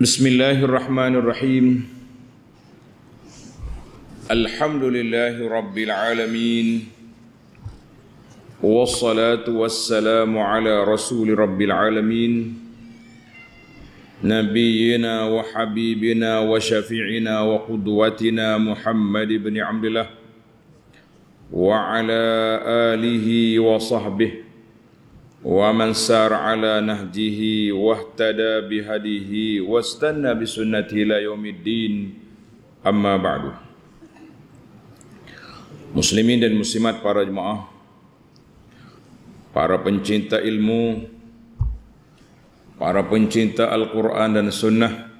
بسم الله الرحمن الرحيم الحمد لله رب العالمين والصلاة والسلام على رسول رب العالمين نبينا وحبيبنا وشفيعنا وقدوتنا محمد بن عبد الله وعلى آله وصحبه ومن سار على نهجه واهتدى بهديه واستنى بسنته الى يوم الدين اما بعد Muslimin dan muslimat para jemaah Para pencinta ilmu Para pencinta Al-Quran dan Sunnah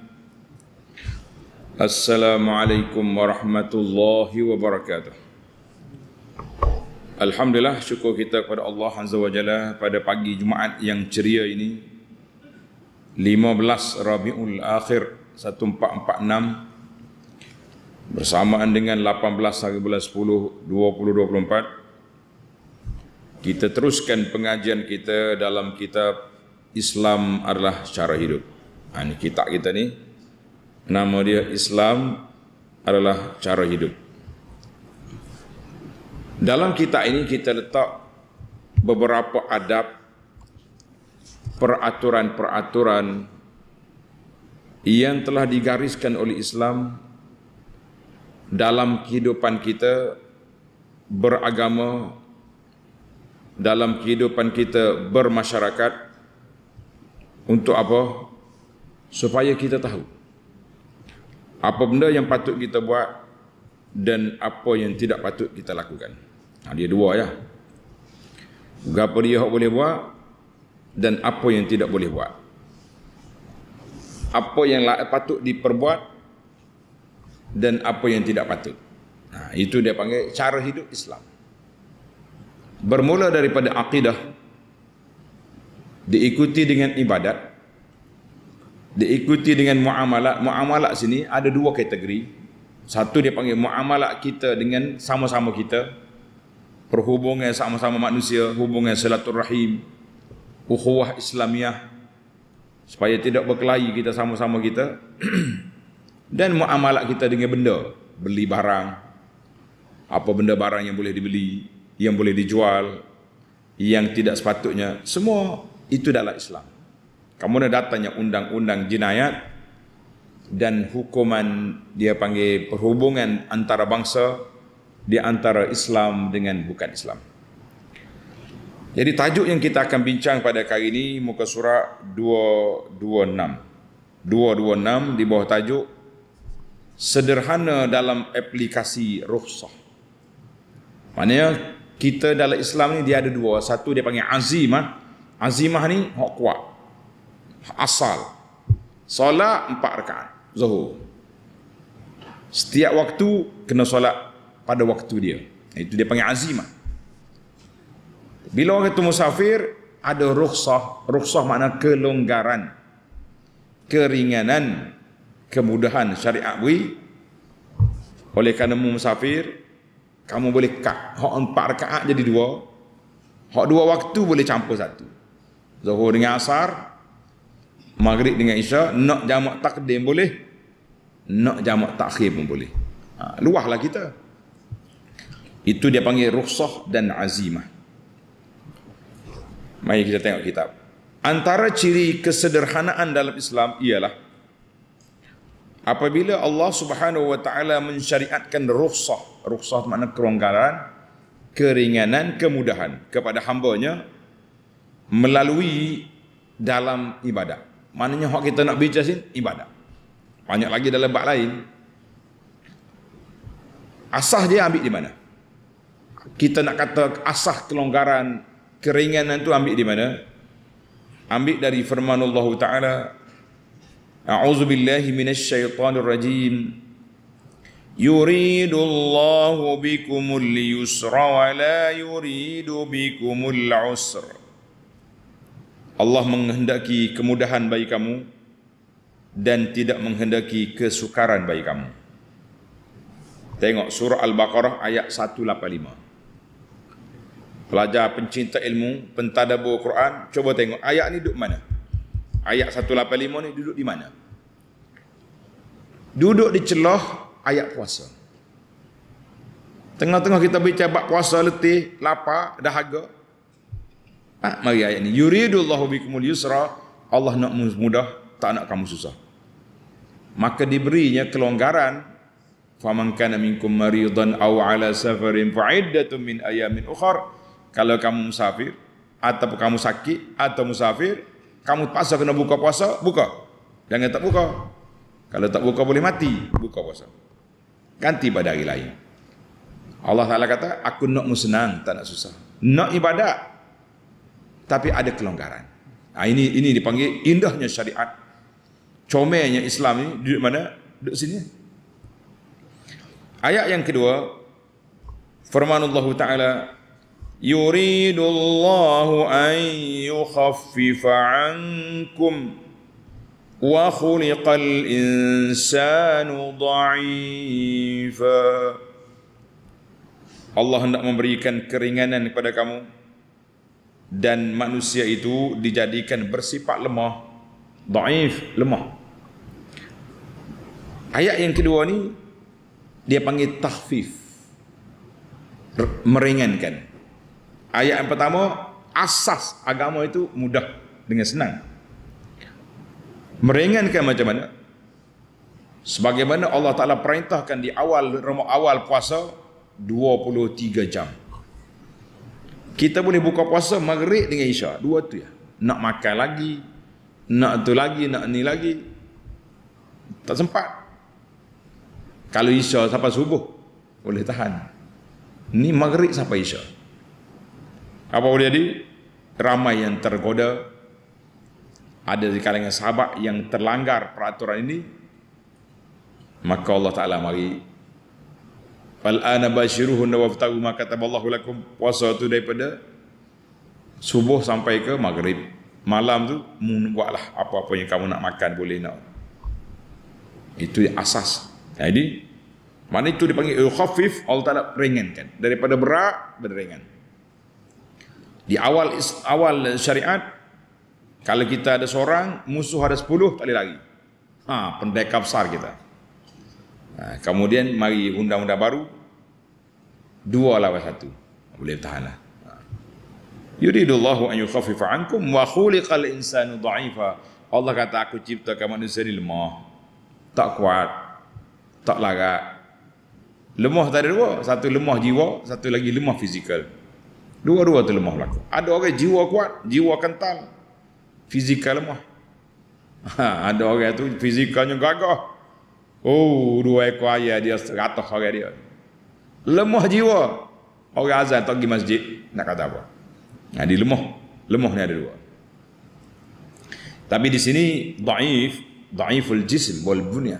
Assalamualaikum warahmatullahi wabarakatuh Alhamdulillah syukur kita kepada Allah Azza wa Jalla pada pagi Jumaat yang ceria ini 15 Rabiul Akhir 1446 bersamaan dengan 18 hari bulan 10 2024 kita teruskan pengajian kita dalam kitab Islam adalah cara hidup. Ha, ini kitab kita ni nama dia Islam adalah cara hidup. Dalam kita ini kita letak beberapa adab peraturan-peraturan yang telah digariskan oleh Islam dalam kehidupan kita beragama dalam kehidupan kita bermasyarakat untuk apa supaya kita tahu apa benda yang patut kita buat dan apa yang tidak patut kita lakukan. Ha, dia dua ya. Gapa dia yang boleh buat dan apa yang tidak boleh buat. Apa yang patut diperbuat dan apa yang tidak patut. Ha, itu dia panggil cara hidup Islam. Bermula daripada akidah diikuti dengan ibadat diikuti dengan muamalat. Muamalat sini ada dua kategori. Satu dia panggil muamalat kita dengan sama-sama kita, Perhubungan sama-sama manusia, hubungan hubungnya rahim, ukhuwah Islamiah supaya tidak berkelahi kita sama-sama kita dan muamalat kita dengan benda, beli barang, apa benda barang yang boleh dibeli, yang boleh dijual, yang tidak sepatutnya, semua itu adalah Islam. Kamu nak datangnya undang-undang jinayat dan hukuman dia panggil perhubungan antara bangsa di antara Islam dengan bukan Islam. Jadi tajuk yang kita akan bincang pada kali ini muka surat 226. 226 di bawah tajuk sederhana dalam aplikasi rukhsah. Maknanya kita dalam Islam ni dia ada dua. Satu dia panggil azimah. Azimah ni hak kuat. Asal. Solat empat rakaat. Zuhur. Setiap waktu kena solat pada waktu dia. Itu dia panggil azimah. Bila orang itu musafir, ada rukhsah. Rukhsah makna kelonggaran. Keringanan. Kemudahan syariat beri. Oleh kerana mu musafir, kamu boleh kak. Hak empat rakaat jadi dua. Hak dua waktu boleh campur satu. Zuhur dengan asar. Maghrib dengan isya. Nak jamak takdim boleh. Nak jamak takhir pun boleh. Ha, luahlah Kita. Itu dia panggil ruhsah dan azimah. Mari kita tengok kitab. Antara ciri kesederhanaan dalam Islam ialah apabila Allah Subhanahu wa taala mensyariatkan ruhsah, ruhsah makna kerongkaran, keringanan, kemudahan kepada hamba-Nya melalui dalam ibadah. Maknanya hak kita nak bincang sini ibadah. Banyak lagi dalam bab lain. Asah dia ambil di mana? kita nak kata asah kelonggaran keringanan itu ambil di mana ambil dari firman Allah taala a'udzu billahi minasyaitonir rajim يريد bikumul بكم wa la yuridu bikumul العسر Allah menghendaki kemudahan bagi kamu dan tidak menghendaki kesukaran bagi kamu. Tengok surah Al-Baqarah ayat 185 pelajar pencinta ilmu, pentadabur Quran, cuba tengok ayat ni duduk mana? Ayat 185 ni duduk di mana? Duduk di celah ayat puasa. Tengah-tengah kita bercakap bab puasa letih, lapar, dahaga. Ah, ha, mari ayat ni. Yuridullahu bikumul yusra. Allah nak mudah, tak nak kamu susah. Maka diberinya kelonggaran faman kana minkum maridan aw ala safarin fa iddatun min ayamin ukhra kalau kamu musafir atau kamu sakit atau musafir kamu paksa kena buka puasa buka jangan tak buka kalau tak buka boleh mati buka puasa ganti pada hari lain Allah Ta'ala kata aku nak mu senang tak nak susah nak ibadat tapi ada kelonggaran Ah ini ini dipanggil indahnya syariat comelnya Islam ini duduk mana duduk sini ayat yang kedua firman Allah Ta'ala يريد الله أن يخفف عنكم وخلق الإنسان ضعيفا Allah hendak memberikan keringanan kepada kamu dan manusia itu dijadikan bersifat lemah daif lemah ayat yang kedua ni dia panggil tahfif meringankan Ayat yang pertama, asas agama itu mudah dengan senang. Meringankan macam mana? Sebagaimana Allah Ta'ala perintahkan di awal remuk awal puasa, 23 jam. Kita boleh buka puasa maghrib dengan isya. Dua tu ya. Nak makan lagi, nak tu lagi, nak ni lagi. Tak sempat. Kalau isya sampai subuh, boleh tahan. Ni maghrib sampai isya. Apa boleh jadi? Ramai yang tergoda. Ada di kalangan sahabat yang terlanggar peraturan ini. Maka Allah Ta'ala mari. Fal'ana bashiruhunna waftagu maka taballahu lakum. Puasa itu daripada subuh sampai ke maghrib. Malam tu buatlah apa-apa yang kamu nak makan boleh nak. Itu yang asas. Jadi, mana itu dipanggil khafif, Allah Ta'ala ringankan. Daripada berat, berringan. Di awal awal syariat kalau kita ada seorang, musuh ada sepuluh, tak boleh lari. Ha, pendekar besar kita. Ha, kemudian mari undang-undang baru, dua lawan satu. Boleh bertahan lah. Ha. Yuridullahu an yukhafifa ankum wa khuliqal insanu da'ifa. Allah kata aku ciptakan manusia ni lemah. Tak kuat. Tak larat. Lemah tak ada dua. Satu lemah jiwa, satu lagi lemah fizikal. Dua-dua tu lemah berlaku. Ada orang jiwa kuat, jiwa kental. Fizikal lemah. Ha, ada orang tu fizikalnya gagah. Oh, dua ekor ayah dia, seratus orang dia. Lemah jiwa. Orang azan tak pergi masjid, nak kata apa. Nah, dia lemah. Lemah ni ada dua. Tapi di sini, da'if, da'iful jisim, wal bunya.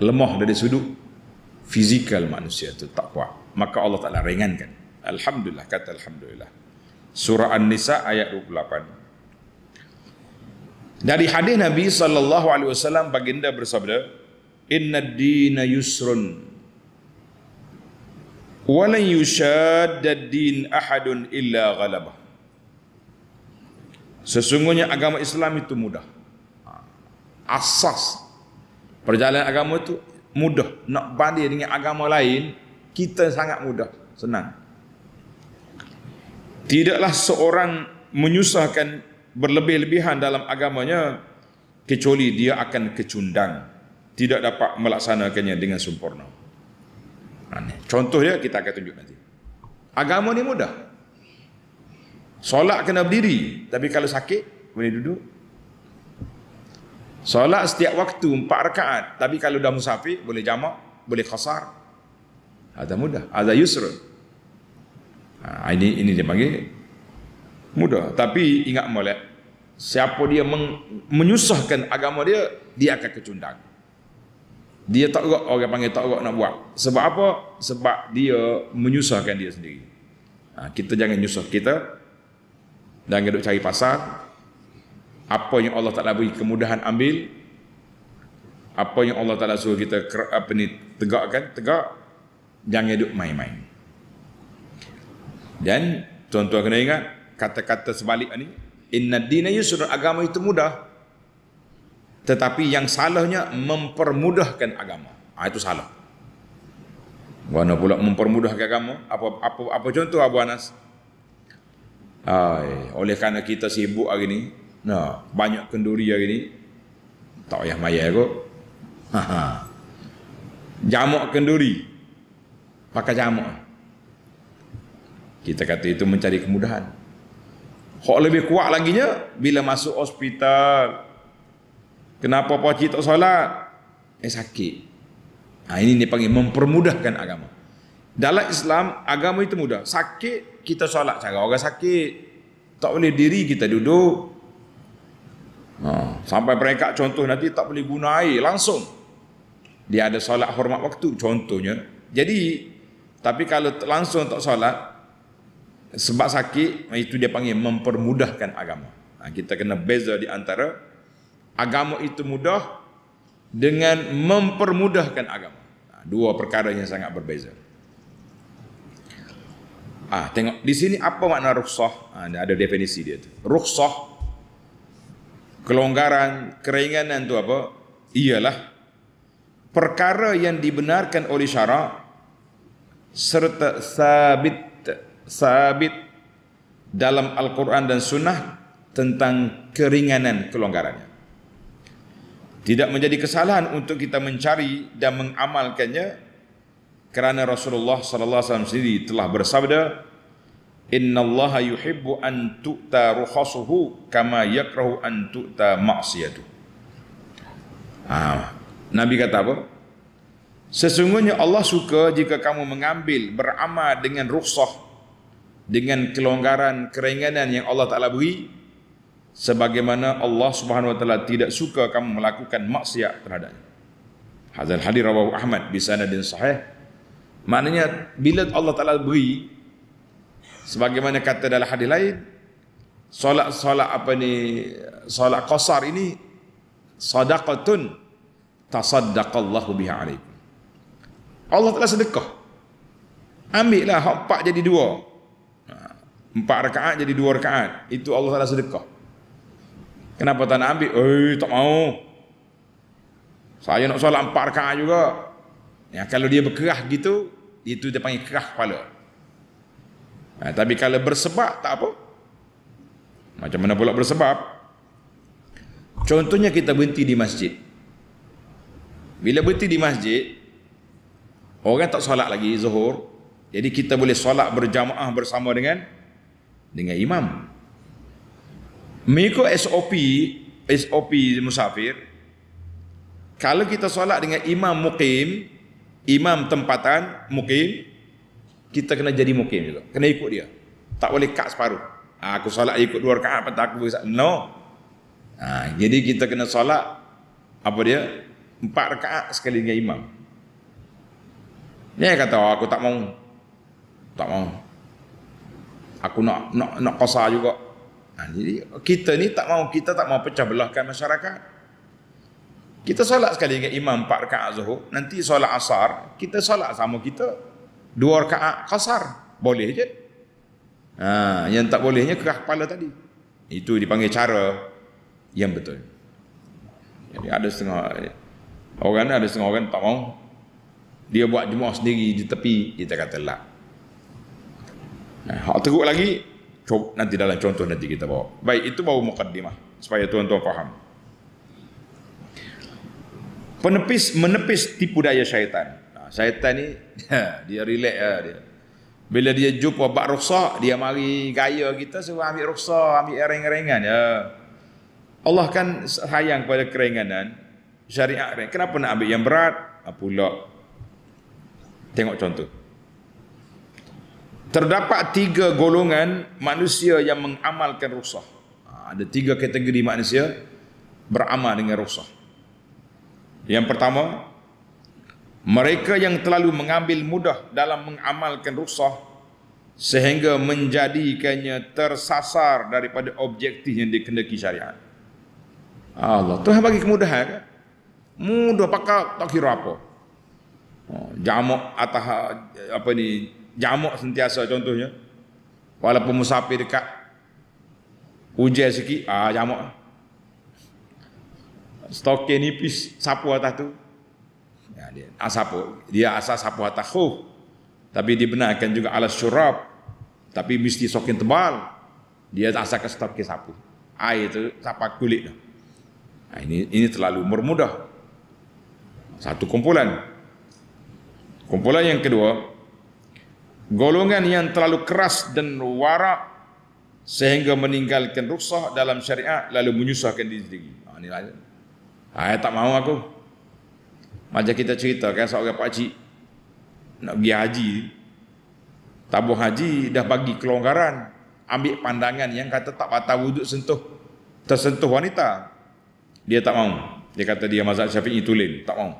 Lemah dari sudut fizikal manusia tu tak kuat. Maka Allah Ta'ala ringankan. Alhamdulillah, kata Alhamdulillah. Surah An-Nisa ayat 28. Dari hadis Nabi saw baginda bersabda, "Inna dina yusrun wa lan yushadda din ahadun illa ghalaba." Sesungguhnya agama Islam itu mudah. Asas perjalanan agama itu mudah. Nak banding dengan agama lain, kita sangat mudah, senang tidaklah seorang menyusahkan berlebih-lebihan dalam agamanya kecuali dia akan kecundang tidak dapat melaksanakannya dengan sempurna contoh dia kita akan tunjuk nanti agama ni mudah solat kena berdiri tapi kalau sakit boleh duduk solat setiap waktu empat rakaat tapi kalau dah musafir boleh jamak boleh khasar ada mudah ada yusrun Ha, ini ini dia panggil mudah. Tapi ingat molek, siapa dia men, menyusahkan agama dia, dia akan kecundang. Dia tak gerak orang panggil tak gerak nak buat. Sebab apa? Sebab dia menyusahkan dia sendiri. Ha, kita jangan nyusah kita dan duduk cari pasar. apa yang Allah Taala beri kemudahan ambil apa yang Allah Taala suruh kita apa ni tegakkan tegak jangan duduk main-main dan tuan-tuan kena ingat kata-kata sebalik ni inna dina yusra agama itu mudah. Tetapi yang salahnya mempermudahkan agama. Ha, itu salah. Mana pula mempermudahkan agama? Apa apa apa contoh Abu Anas? Ay, oleh kerana kita sibuk hari ni, nah, banyak kenduri hari ni. Tak payah maya aku, ha, ha, Jamak kenduri. Pakai jamak. Kita kata itu mencari kemudahan. Hak lebih kuat lagi nya bila masuk hospital. Kenapa pak cik tak solat? Eh sakit. Ah ini ni panggil mempermudahkan agama. Dalam Islam agama itu mudah. Sakit kita solat cara orang sakit. Tak boleh diri kita duduk. Ha, sampai peringkat contoh nanti tak boleh guna air langsung. Dia ada solat hormat waktu contohnya. Jadi tapi kalau langsung tak solat sebab sakit itu dia panggil mempermudahkan agama. Ha, kita kena beza di antara agama itu mudah dengan mempermudahkan agama. Ha, dua perkara yang sangat berbeza. Ah, tengok di sini apa makna rukhsah? Ah, ada definisi dia tu. Rukhsah kelonggaran, keringanan tu apa? Ialah perkara yang dibenarkan oleh syarak serta sabit sabit dalam Al-Quran dan Sunnah tentang keringanan kelonggarannya. Tidak menjadi kesalahan untuk kita mencari dan mengamalkannya kerana Rasulullah sallallahu alaihi wasallam sendiri telah bersabda Inna Allah yuhibbu an tu'ta rukhasuhu kama yakrahu an tu'ta maasyadu Ah, ha, Nabi kata apa? Sesungguhnya Allah suka jika kamu mengambil beramal dengan rukhsah dengan kelonggaran keringanan yang Allah Taala beri sebagaimana Allah Subhanahu wa taala tidak suka kamu melakukan maksiat terhadapnya. Hadzal hadis rawahu Ahmad bi sanadin sahih. Maknanya bila Allah Taala beri sebagaimana kata dalam hadis lain solat-solat apa ni solat qasar ini sadaqatun tasaddaqallahu biha alaikum. Allah Taala sedekah. Ambillah hak empat jadi dua empat rakaat jadi dua rakaat itu Allah Taala sedekah kenapa tak nak ambil eh tak mau saya nak solat empat rakaat juga ya kalau dia berkerah gitu itu dia panggil kerah kepala ha, tapi kalau bersebab tak apa macam mana pula bersebab contohnya kita berhenti di masjid bila berhenti di masjid orang tak solat lagi zuhur jadi kita boleh solat berjamaah bersama dengan dengan imam. Mengikut SOP, SOP musafir, kalau kita solat dengan imam mukim, imam tempatan mukim, kita kena jadi mukim juga. Kena ikut dia. Tak boleh kak separuh. Ah, aku solat ikut dua rakaat apa tak aku bisa. No. Ha, jadi kita kena solat apa dia? Empat rakaat sekali dengan imam. Ni kata oh, aku tak mau. Tak mau aku nak nak nak kasar juga. Nah, jadi kita ni tak mau kita tak mau pecah belahkan masyarakat. Kita solat sekali dengan imam 4 rakaat zuhur, nanti solat asar, kita solat sama kita Dua rakaat kasar. Boleh je. Ha, yang tak bolehnya kerah kepala tadi. Itu dipanggil cara yang betul. Jadi ada setengah orang ada setengah orang tak mau dia buat jemaah sendiri di tepi kita kata lah Nah, eh, hak teruk lagi nanti dalam contoh nanti kita bawa. Baik, itu bawa mukadimah supaya tuan-tuan faham. Penepis menepis tipu daya syaitan. Nah, ha, syaitan ni dia relax lah dia. Bila dia jumpa bak rukhsah, dia mari gaya kita suruh ambil rukhsah, ambil ereng-erengan ya. Allah kan sayang kepada keringanan syariat. Kenapa nak ambil yang berat? Apa ha, pula? Tengok contoh. Terdapat tiga golongan manusia yang mengamalkan rusah. Ha, ada tiga kategori manusia beramal dengan rusah. Yang pertama, mereka yang terlalu mengambil mudah dalam mengamalkan rusah sehingga menjadikannya tersasar daripada objektif yang dikendaki syariat. Allah Tuhan bagi kemudahan kan? Mudah pakai tak kira apa. Oh, jamak atau apa ni jamak sentiasa contohnya walaupun musafir dekat hujan sikit ah jamak stok pis sapu atas tu ya, dia asapu dia asal sapu atas khuf tapi dibenarkan juga alas syurab tapi mesti sokin tebal dia asal ke stok sapu air tu sapak kulit dah nah, ini ini terlalu mermudah satu kumpulan kumpulan yang kedua golongan yang terlalu keras dan warak sehingga meninggalkan rukhsah dalam syariat lalu menyusahkan diri sendiri. Ha ni lah. Ha tak mau aku. Macam kita cerita kan seorang pak cik nak pergi haji. Tabung haji dah bagi kelonggaran ambil pandangan yang kata tak patah wuduk sentuh tersentuh wanita. Dia tak mau. Dia kata dia mazhab Syafi'i tulen, tak mau.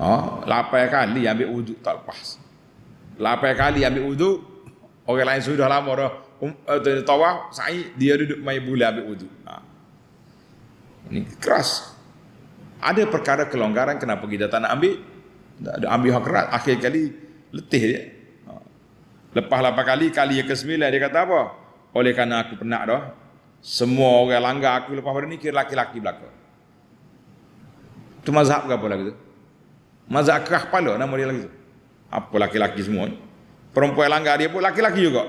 Ha, lapai lapar kali ambil wuduk tak lepas lapai kali ambil wudu orang lain sudah lama dah um, uh, tawaf sa'i dia duduk mai bulan ambil wudu ha. ini keras ada perkara kelonggaran kenapa kita tak nak ambil tak ada ambil hak keras akhir kali letih dia ha. lepas lapan kali kali yang ke sembilan dia kata apa oleh kerana aku penak dah semua orang langgar aku lepas pada ni kira laki-laki belaka itu mazhab ke apa lagi tu mazhab kerah kepala nama dia lagi tu apa laki-laki semua ni? Perempuan yang langgar dia pun laki-laki juga.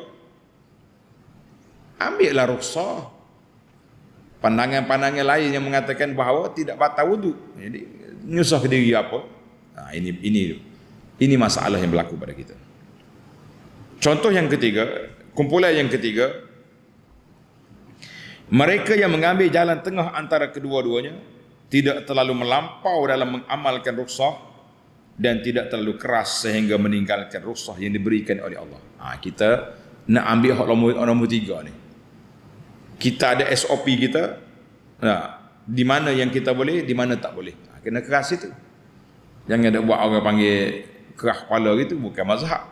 Ambillah ruksah. Pandangan-pandangan lain yang mengatakan bahawa tidak batal wuduk. Jadi, nyusah ke diri apa. Nah ha, ini ini ini masalah yang berlaku pada kita. Contoh yang ketiga, kumpulan yang ketiga, mereka yang mengambil jalan tengah antara kedua-duanya, tidak terlalu melampau dalam mengamalkan ruksah dan tidak terlalu keras sehingga meninggalkan rusah yang diberikan oleh Allah. Ha, kita nak ambil hak nombor, nombor tiga ni. Kita ada SOP kita. Ha, di mana yang kita boleh, di mana tak boleh. Ha, kena keras itu. Yang ada buat orang panggil kerah kepala gitu, bukan mazhab.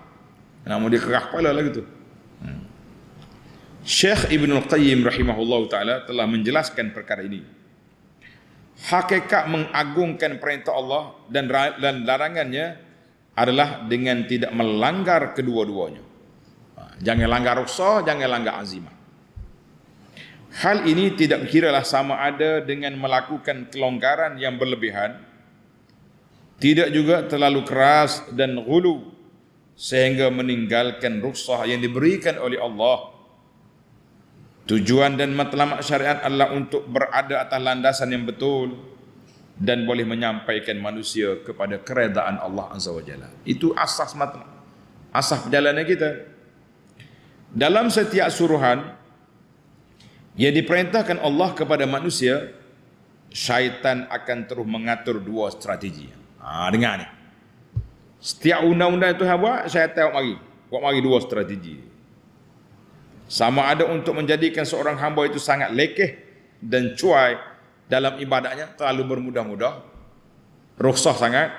Nama dia kerah kepala lah gitu. Hmm. Syekh Ibnul qayyim rahimahullah ta'ala telah menjelaskan perkara ini hakikat mengagungkan perintah Allah dan larangannya adalah dengan tidak melanggar kedua-duanya. Ha, jangan langgar rukhsah, jangan langgar azimah. Hal ini tidak kiralah sama ada dengan melakukan kelonggaran yang berlebihan tidak juga terlalu keras dan gulu sehingga meninggalkan rukhsah yang diberikan oleh Allah. Tujuan dan matlamat syariat adalah untuk berada atas landasan yang betul dan boleh menyampaikan manusia kepada keredaan Allah Azza wa Jalla. Itu asas matlamat. Asas perjalanan kita. Dalam setiap suruhan yang diperintahkan Allah kepada manusia, syaitan akan terus mengatur dua strategi. Ha, dengar ni. Setiap undang-undang itu Tuhan buat, syaitan buat mari. Buat mari dua strategi. Sama ada untuk menjadikan seorang hamba itu sangat lekeh dan cuai dalam ibadahnya terlalu bermudah-mudah, rusak sangat,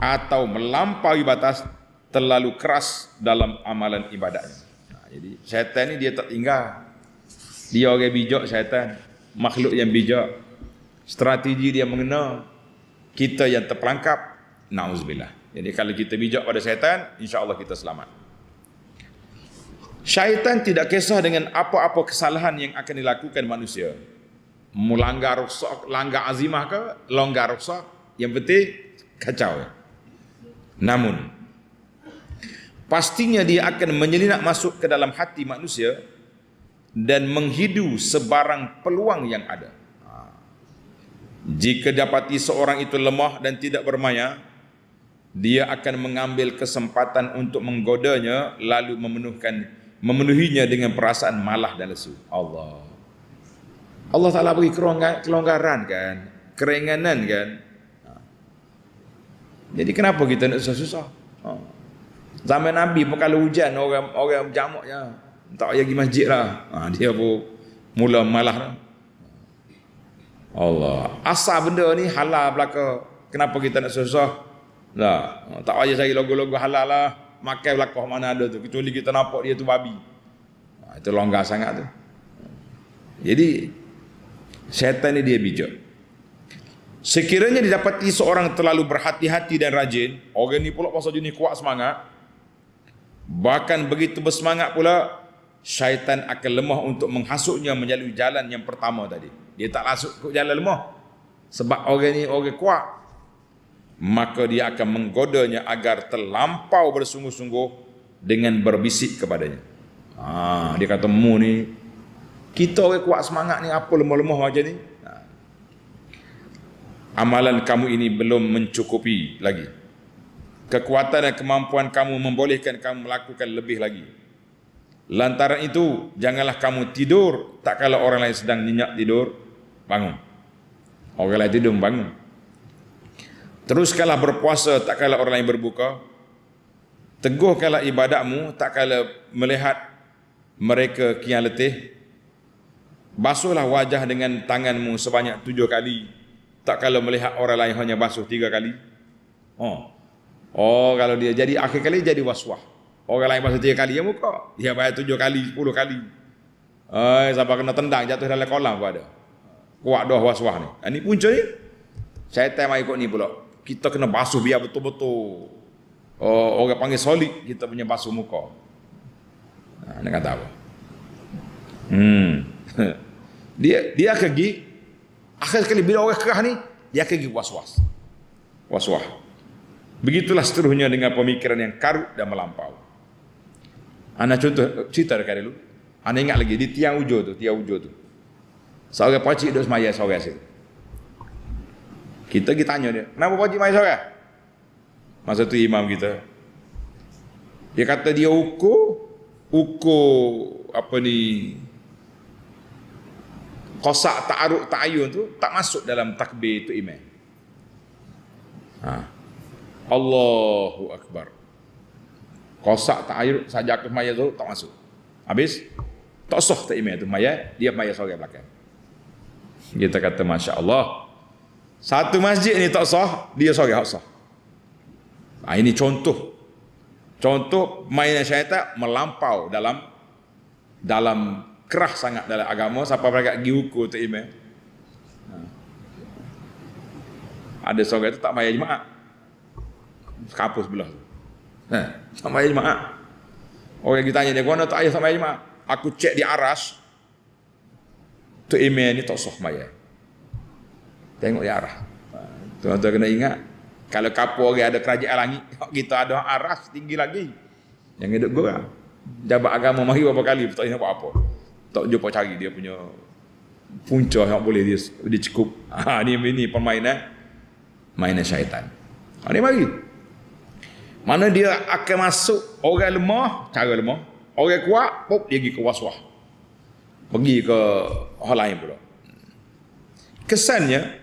atau melampaui batas terlalu keras dalam amalan ibadahnya. Nah, jadi syaitan ini dia tak tinggal. Dia orang bijak syaitan. Makhluk yang bijak. Strategi dia mengena. Kita yang terperangkap. Na'udzubillah. Jadi kalau kita bijak pada syaitan, Allah kita selamat. Syaitan tidak kisah dengan apa-apa kesalahan yang akan dilakukan manusia. Melanggar rusak, langgar azimah ke, longgar rusak, yang penting kacau. Namun, pastinya dia akan menyelinap masuk ke dalam hati manusia dan menghidu sebarang peluang yang ada. Jika dapati seorang itu lemah dan tidak bermaya, dia akan mengambil kesempatan untuk menggodanya lalu memenuhkan memenuhinya dengan perasaan malah dan lesu. Allah. Allah Ta'ala beri kelonggaran kan, keringanan kan. Ha. Jadi kenapa kita nak susah-susah? Ha. Zaman Nabi pun kalau hujan orang orang jamuknya tak payah pergi masjid lah. Ha, dia pun mula malah lah. Allah. Asal benda ni halal belaka. Kenapa kita nak susah? Lah. Ha, tak payah cari logo-logo halal lah. Makai belakang mana ada tu kecuali kita nampak dia tu babi ha, itu longgar sangat tu jadi syaitan ni dia bijak sekiranya didapati seorang terlalu berhati-hati dan rajin orang ni pula pasal jenis kuat semangat bahkan begitu bersemangat pula syaitan akan lemah untuk menghasutnya melalui jalan yang pertama tadi dia tak masuk ke jalan lemah sebab orang ni orang kuat maka dia akan menggodanya agar terlampau bersungguh-sungguh dengan berbisik kepadanya. Ha, dia kata, mu ni, kita orang kuat semangat ni, apa lemah-lemah macam ni? Ha. Amalan kamu ini belum mencukupi lagi. Kekuatan dan kemampuan kamu membolehkan kamu melakukan lebih lagi. Lantaran itu, janganlah kamu tidur, tak kalau orang lain sedang nyenyak tidur, bangun. Orang lain tidur, bangun. Teruskanlah berpuasa tak kala orang lain berbuka. Teguhkanlah ibadatmu tak kala melihat mereka kian letih. Basuhlah wajah dengan tanganmu sebanyak tujuh kali. Tak kala melihat orang lain hanya basuh tiga kali. Oh, oh kalau dia jadi akhir kali jadi waswah. Orang lain basuh tiga kali ya muka. Dia bayar tujuh kali, sepuluh kali. Eh, sampai kena tendang jatuh dalam kolam pada Kuat dah waswah ni. Ini ah, punca ni. Syaitan mai ikut ni pula kita kena basuh biar betul-betul oh, orang panggil solid kita punya basuh muka. Ha, nak kata apa? Hmm. dia dia akan pergi akhir sekali bila orang kerah ni dia akan pergi was-was. Was-was. Begitulah seterusnya dengan pemikiran yang karut dan melampau. Ana contoh cerita dekat dulu. Ana ingat lagi di tiang ujung tu, tiang ujung tu. Seorang pacik duduk semaya seorang situ. Kita kita tanya dia, kenapa Pak Cik Maisor kan? Masa tu imam kita. Dia kata dia uku, uku apa ni, kosak takaruk takayun tu tak masuk dalam takbir tu imam. Ha. Allahu Akbar. Kosak ta'aruk saja ke maya tu tak masuk. Habis, tak soh tak imam tu maya, dia maya sore belakang. Kita kata Masya Allah. Satu masjid ni tak sah, dia sorang hak sah. Ha, ini contoh. Contoh mainan syaitan melampau dalam dalam kerah sangat dalam agama siapa mereka pergi hukum tu imam. Ha. Ada sorang itu tak mayar jemaah. Kapus belah. Ha, tak mayar jemaah. Orang kita tanya dia, kenapa tak ayah tak mayar jemaah? Aku cek di aras. Tu imam ni tak sah mayar tengok dia arah tuan-tuan kena ingat kalau kapur lagi ada kerajaan langit kita ada arah tinggi lagi yang hidup gua, jabat agama mari berapa kali tak nak buat apa tak jumpa cari dia punya punca yang boleh dia, dia cukup ha, ni, ini permainan mainan syaitan ha, dia mari mana dia akan masuk orang lemah cara lemah orang kuat pop dia pergi ke waswah pergi ke hal lain pula kesannya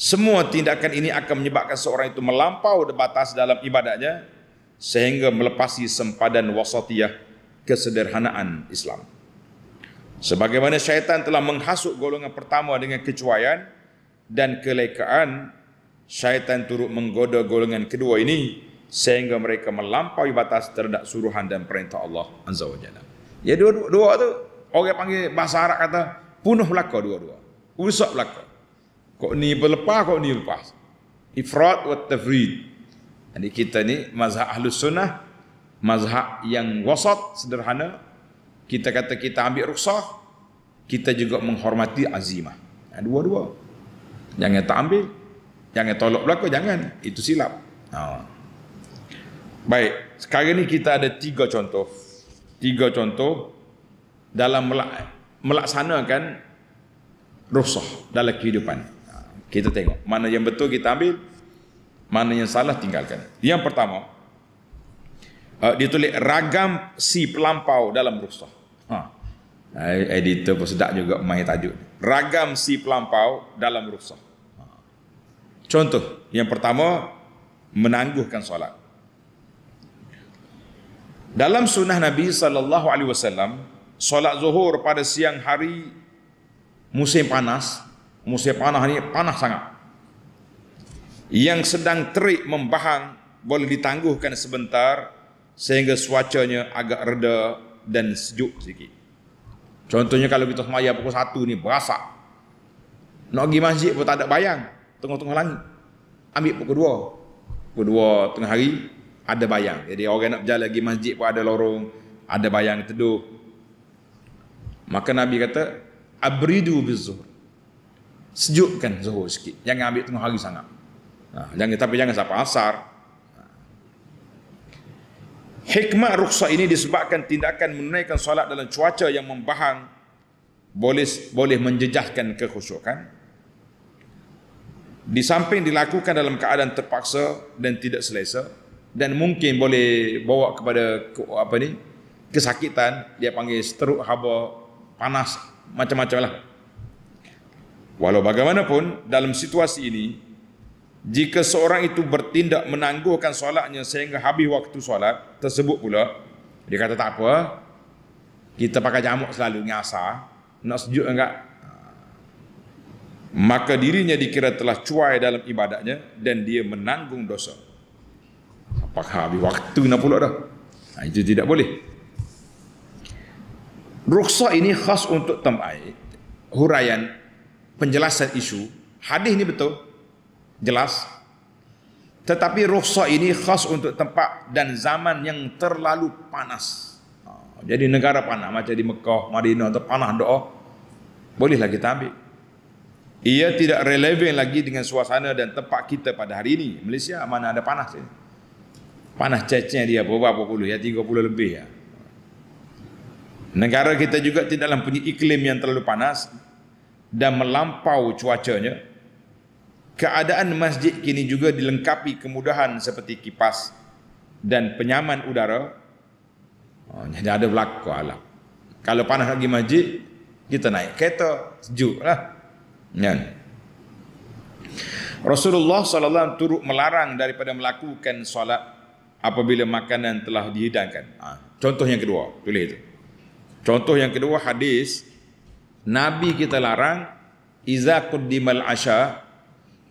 semua tindakan ini akan menyebabkan seorang itu melampau batas dalam ibadahnya sehingga melepasi sempadan wasatiyah kesederhanaan Islam. Sebagaimana syaitan telah menghasut golongan pertama dengan kecuaian dan kelekaan, syaitan turut menggoda golongan kedua ini sehingga mereka melampaui batas terhadap suruhan dan perintah Allah Azza wa Jalla. Ya dua-dua tu orang panggil bahasa Arab kata punuh belaka dua-dua. Usap belaka. Kok ni berlepas, kok ni lepas. Ifrat wa tafrid. Jadi kita ni mazhab ahlus sunnah, mazhab yang wasat, sederhana. Kita kata kita ambil ruksah, kita juga menghormati azimah. Dua-dua. Jangan tak ambil. Jangan tolak belakang, jangan. Itu silap. Ha. Baik, sekarang ni kita ada tiga contoh. Tiga contoh dalam melaksanakan ruksah dalam Kehidupan. Kita tengok mana yang betul kita ambil, mana yang salah tinggalkan. Yang pertama, uh, dia tulis ragam si pelampau dalam rukhsah. Ha. Eh, editor pun sedap juga main tajuk. Ragam si pelampau dalam rukhsah. Ha. Contoh, yang pertama, menangguhkan solat. Dalam sunnah Nabi sallallahu alaihi wasallam, solat zuhur pada siang hari musim panas musim panah ini panah sangat yang sedang terik membahang boleh ditangguhkan sebentar sehingga suacanya agak reda dan sejuk sikit contohnya kalau kita semaya pukul 1 ni berasa nak pergi masjid pun tak ada bayang tengah-tengah lagi. ambil pukul 2 pukul 2 tengah hari ada bayang jadi orang nak berjalan pergi masjid pun ada lorong ada bayang teduh maka Nabi kata abridu bizur sejukkan zuhur sikit. Jangan ambil tengah hari sangat. Ha, jangan tapi jangan sampai asar. Ha. Hikmah rukhsah ini disebabkan tindakan menunaikan solat dalam cuaca yang membahang boleh boleh menjejaskan kekhusyukan. Di samping dilakukan dalam keadaan terpaksa dan tidak selesa dan mungkin boleh bawa kepada apa ni kesakitan dia panggil stroke haba panas macam-macam lah Walau bagaimanapun dalam situasi ini jika seorang itu bertindak menangguhkan solatnya sehingga habis waktu solat tersebut pula dia kata tak apa kita pakai jamuk selalu ngasa nak sejuk enggak ha. maka dirinya dikira telah cuai dalam ibadatnya dan dia menanggung dosa apakah habis waktu nak pula dah nah, ha, itu tidak boleh ruksa ini khas untuk tempat huraian penjelasan isu hadis ini betul jelas tetapi rukhsah ini khas untuk tempat dan zaman yang terlalu panas ha, jadi negara panas macam di Mekah, Madinah atau panas doa bolehlah kita ambil ia tidak relevan lagi dengan suasana dan tempat kita pada hari ini Malaysia mana ada panas ini panas cecah dia berapa puluh ya 30 lebih ya Negara kita juga tidak mempunyai iklim yang terlalu panas dan melampau cuacanya, keadaan masjid kini juga dilengkapi kemudahan seperti kipas dan penyaman udara. Oh, jadi ada belakang alam. Kalau panas lagi masjid, kita naik kereta, sejuk lah. Ya. Rasulullah SAW turut melarang daripada melakukan solat apabila makanan telah dihidangkan. Ha. Contoh yang kedua, tulis itu. Contoh yang kedua hadis Nabi kita larang iza qudimal asha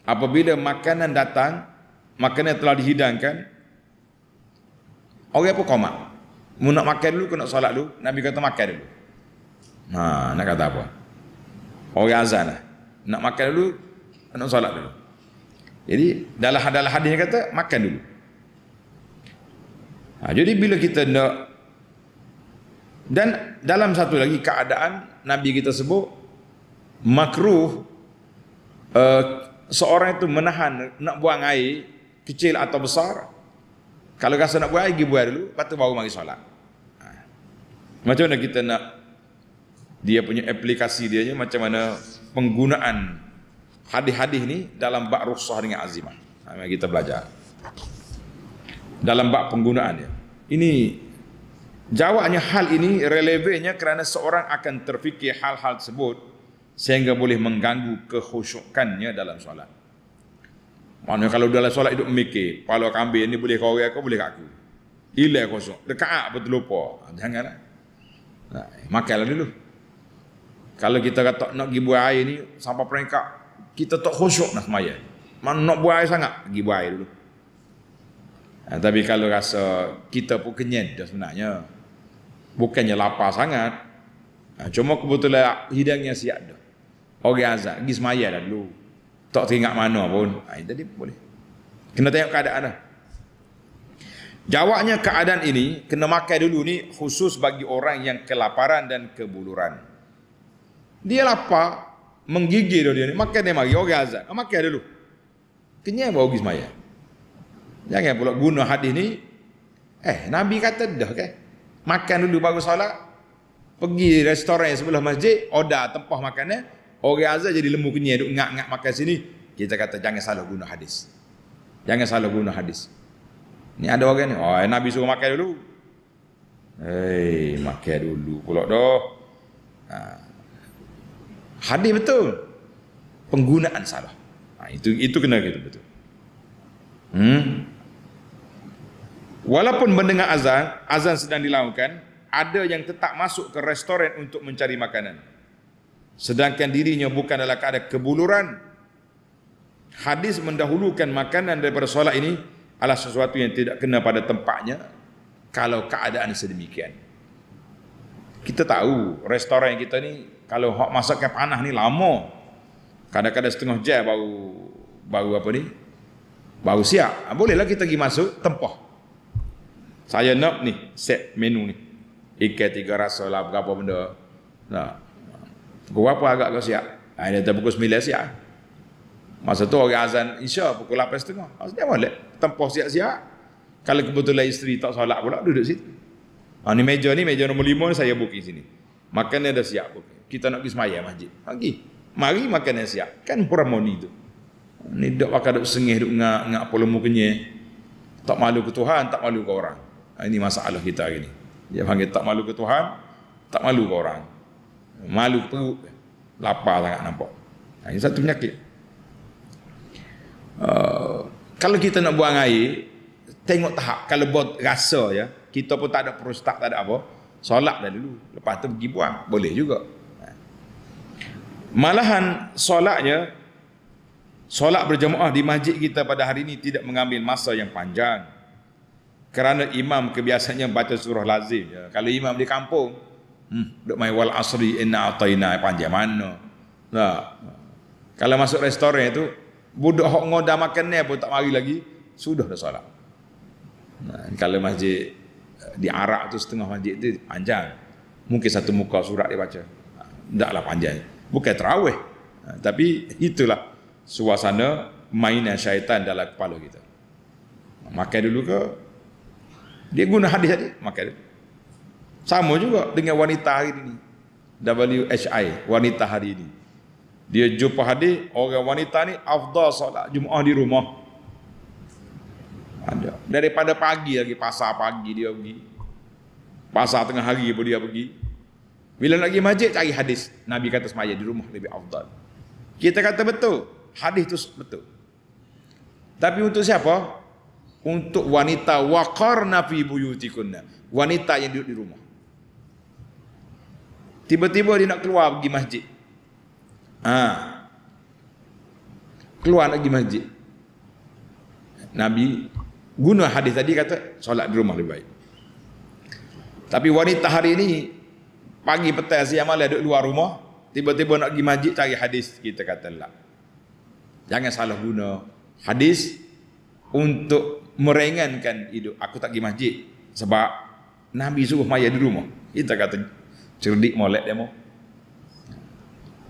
apabila makanan datang, makanan telah dihidangkan. Orang apa koma? Mu nak makan dulu ke nak solat dulu? Nabi kata makan dulu. Ha, nak kata apa? Orang azan lah. Nak makan dulu, nak solat dulu. Jadi dalam hadis hadisnya kata makan dulu. Ha, jadi bila kita nak dan dalam satu lagi keadaan Nabi kita sebut makruh uh, seorang itu menahan nak buang air kecil atau besar. Kalau rasa nak buang air, pergi buang dulu, lepas tu baru mari solat. Ha. Macam mana kita nak dia punya aplikasi dia je, macam mana penggunaan hadis-hadis ni dalam bab rukhsah dengan azimah. Ha, kita belajar. Dalam bab penggunaan dia. Ini Jawabnya hal ini relevannya kerana seorang akan terfikir hal-hal tersebut sehingga boleh mengganggu kehusukannya dalam solat. Maknanya kalau dalam solat hidup memikir, kalau kambing ini boleh kau aku, boleh aku. Ilai kosong. Dekat ah, betul terlupa. Ah, janganlah. Nah, makanlah dulu. Kalau kita kata nak pergi buat air ni, sampai peringkat, kita tak khusyuk nak semaya. Mana nak buat air sangat, pergi buat air dulu. Nah, tapi kalau rasa kita pun kenyat sebenarnya bukannya lapar sangat ha, cuma kebetulan hidangnya siap dah orang azab pergi semaya dah dulu tak teringat mana pun ha, jadi boleh kena tengok keadaan dah jawabnya keadaan ini kena makan dulu ni khusus bagi orang yang kelaparan dan kebuluran dia lapar menggigil dia ni makan dia mari orang azab ah, makan dulu kenyang baru pergi semaya jangan pula guna hadis ni eh Nabi kata dah kan makan dulu baru solat pergi restoran sebelah masjid order tempah makanan eh. orang azan jadi lembu kenyang duk ngak-ngak makan sini kita kata jangan salah guna hadis jangan salah guna hadis ni ada orang ni oh nabi suruh makan dulu Hei, makan dulu pula dah. Ha. Hadis betul. Penggunaan salah. Ha, itu itu kena gitu betul. Hmm. Walaupun mendengar azan, azan sedang dilakukan, ada yang tetap masuk ke restoran untuk mencari makanan. Sedangkan dirinya bukan dalam keadaan kebuluran. Hadis mendahulukan makanan daripada solat ini adalah sesuatu yang tidak kena pada tempatnya kalau keadaan sedemikian. Kita tahu restoran kita ni kalau hok masakkan panah ni lama. Kadang-kadang setengah jam baru baru apa ni? Baru siap. Bolehlah kita pergi masuk tempoh. Saya nak ni set menu ni. Ikan tiga rasa lah berapa benda. Nah. Pukul berapa agak kau siap? Ha, dia kata pukul 9 siap. Masa tu orang azan insya pukul 8.30. dia boleh. Tempoh siap-siap. Kalau kebetulan isteri tak solat pula duduk situ. Ha, ni meja ni, meja nombor 5 ni saya buki sini. Makannya dah siap buki. Kita nak pergi semayang masjid. Pergi. Mari makannya siap. Kan puramoni tu. Ni dok pakai dok sengih dok ngak ngak pola mukanya. Tak malu ke Tuhan, tak malu ke orang. Ah, ini masalah kita hari ini. Dia panggil tak malu ke Tuhan, tak malu ke orang. Malu perut, lapar sangat nampak. Nah, ini satu penyakit. Uh, kalau kita nak buang air, tengok tahap. Kalau buat rasa, ya, kita pun tak ada prostat, tak ada apa. Solat dah dulu. Lepas tu pergi buang. Boleh juga. Malahan solatnya, solat berjemaah di masjid kita pada hari ini tidak mengambil masa yang panjang kerana imam kebiasaannya baca surah lazim ya. kalau imam di kampung hmm duk main wal asri inna atayna panjang mana nah kalau masuk restoran itu budak hok ngoda makan pun tak mari lagi sudah dah solat nah kalau masjid eh, di arak tu setengah masjid tu panjang mungkin satu muka surat dia baca taklah panjang bukan terawih tapi itulah suasana mainan syaitan dalam kepala kita makan dulu ke dia guna hadis tadi, maka dia. Sama juga dengan wanita hari ini. WHI, wanita hari ini. Dia jumpa hadis, orang wanita ni afdal solat Jumaat di rumah. Ada. Daripada pagi lagi, pasar pagi dia pergi. Pasar tengah hari pun dia pergi. Bila nak pergi masjid, cari hadis. Nabi kata semaya di rumah lebih afdal. Kita kata betul, hadis tu betul. Tapi untuk siapa? untuk wanita wakar nabi buyutikunna wanita yang duduk di rumah tiba-tiba dia nak keluar pergi masjid ha. keluar nak pergi masjid nabi guna hadis tadi kata solat di rumah lebih baik tapi wanita hari ini pagi petang siang malam duduk luar rumah tiba-tiba nak pergi masjid cari hadis kita kata lah jangan salah guna hadis untuk merengankan hidup. Aku tak pergi masjid sebab Nabi suruh maya di rumah. Kita kata cerdik molek dia mau.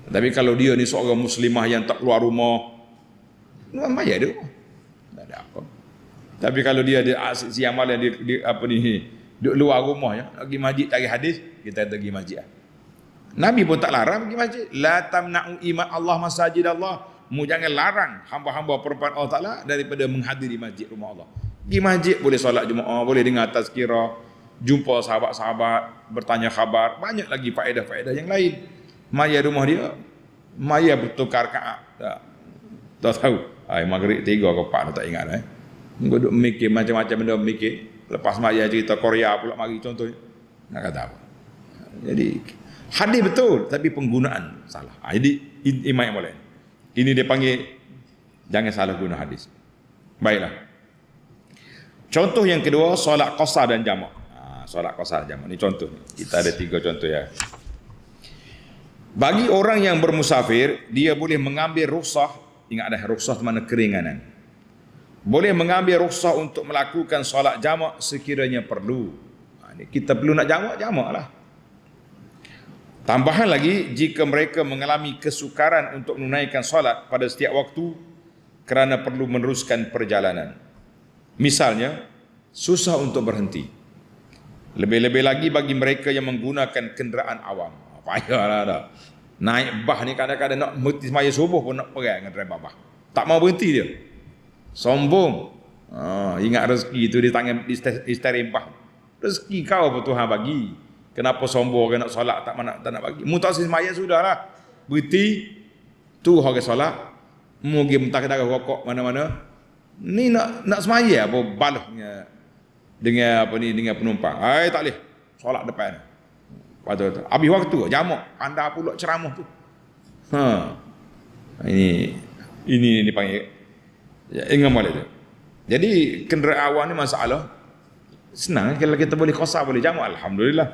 Tapi kalau dia ni seorang muslimah yang tak keluar rumah, luar maya di rumah. Tak ada apa. Tapi kalau dia dia ah, siang malam dia, apa ni duduk luar rumah ya, pergi masjid tak hadis, kita kata pergi masjid. Nabi pun tak larang pergi masjid. La tamna'u ima Allah masajid Allah mu jangan larang hamba-hamba perempuan Allah Ta'ala daripada menghadiri masjid rumah Allah. Di masjid boleh solat Jumaat, boleh dengar tazkirah, jumpa sahabat-sahabat, bertanya khabar, banyak lagi faedah-faedah yang lain. Maya rumah dia, maya bertukar kaab. Tak, tak tahu. Hai, maghrib tiga ke empat, tak ingat. Eh. Aku duduk mikir macam-macam benda mikir. Lepas maya cerita Korea pula mari contoh Nak kata apa. Jadi, hadir betul tapi penggunaan salah. jadi, imam yang boleh. Ini dia panggil jangan salah guna hadis. Baiklah. Contoh yang kedua, solat qasar dan jamak. Ha, solat qasar dan jamak. Ini contoh. Kita ada tiga contoh ya. Bagi orang yang bermusafir, dia boleh mengambil rukhsah. Ingat ada rukhsah mana keringanan. Boleh mengambil rukhsah untuk melakukan solat jamak sekiranya perlu. Ha, kita perlu nak jamak, jamak lah. Tambahan lagi, jika mereka mengalami kesukaran untuk menunaikan solat pada setiap waktu kerana perlu meneruskan perjalanan. Misalnya, susah untuk berhenti. Lebih-lebih lagi bagi mereka yang menggunakan kenderaan awam. Payahlah dah. Naik bah ni kadang-kadang nak berhenti semaya subuh pun nak pergi dengan kenderaan bah. Tak mau berhenti dia. Sombong. Ah, ingat rezeki itu di tangan istri bah. Rezeki kau apa Tuhan bagi. Kenapa sombong orang nak solat tak mana tak nak bagi. Mutasi semayang sudahlah. Berhenti tu orang solat. Mugi mentah kedara rokok mana-mana. Ni nak nak semayang apa balahnya dengan apa ni dengan penumpang. Ai tak leh. Solat depan. Pada tu. Habis waktu jamak. Anda pula ceramah tu. Ha. Ini ini panggil. ya, ingat balik tu. Jadi kenderaan awal ni masalah senang kalau kita boleh kosar boleh jamak alhamdulillah.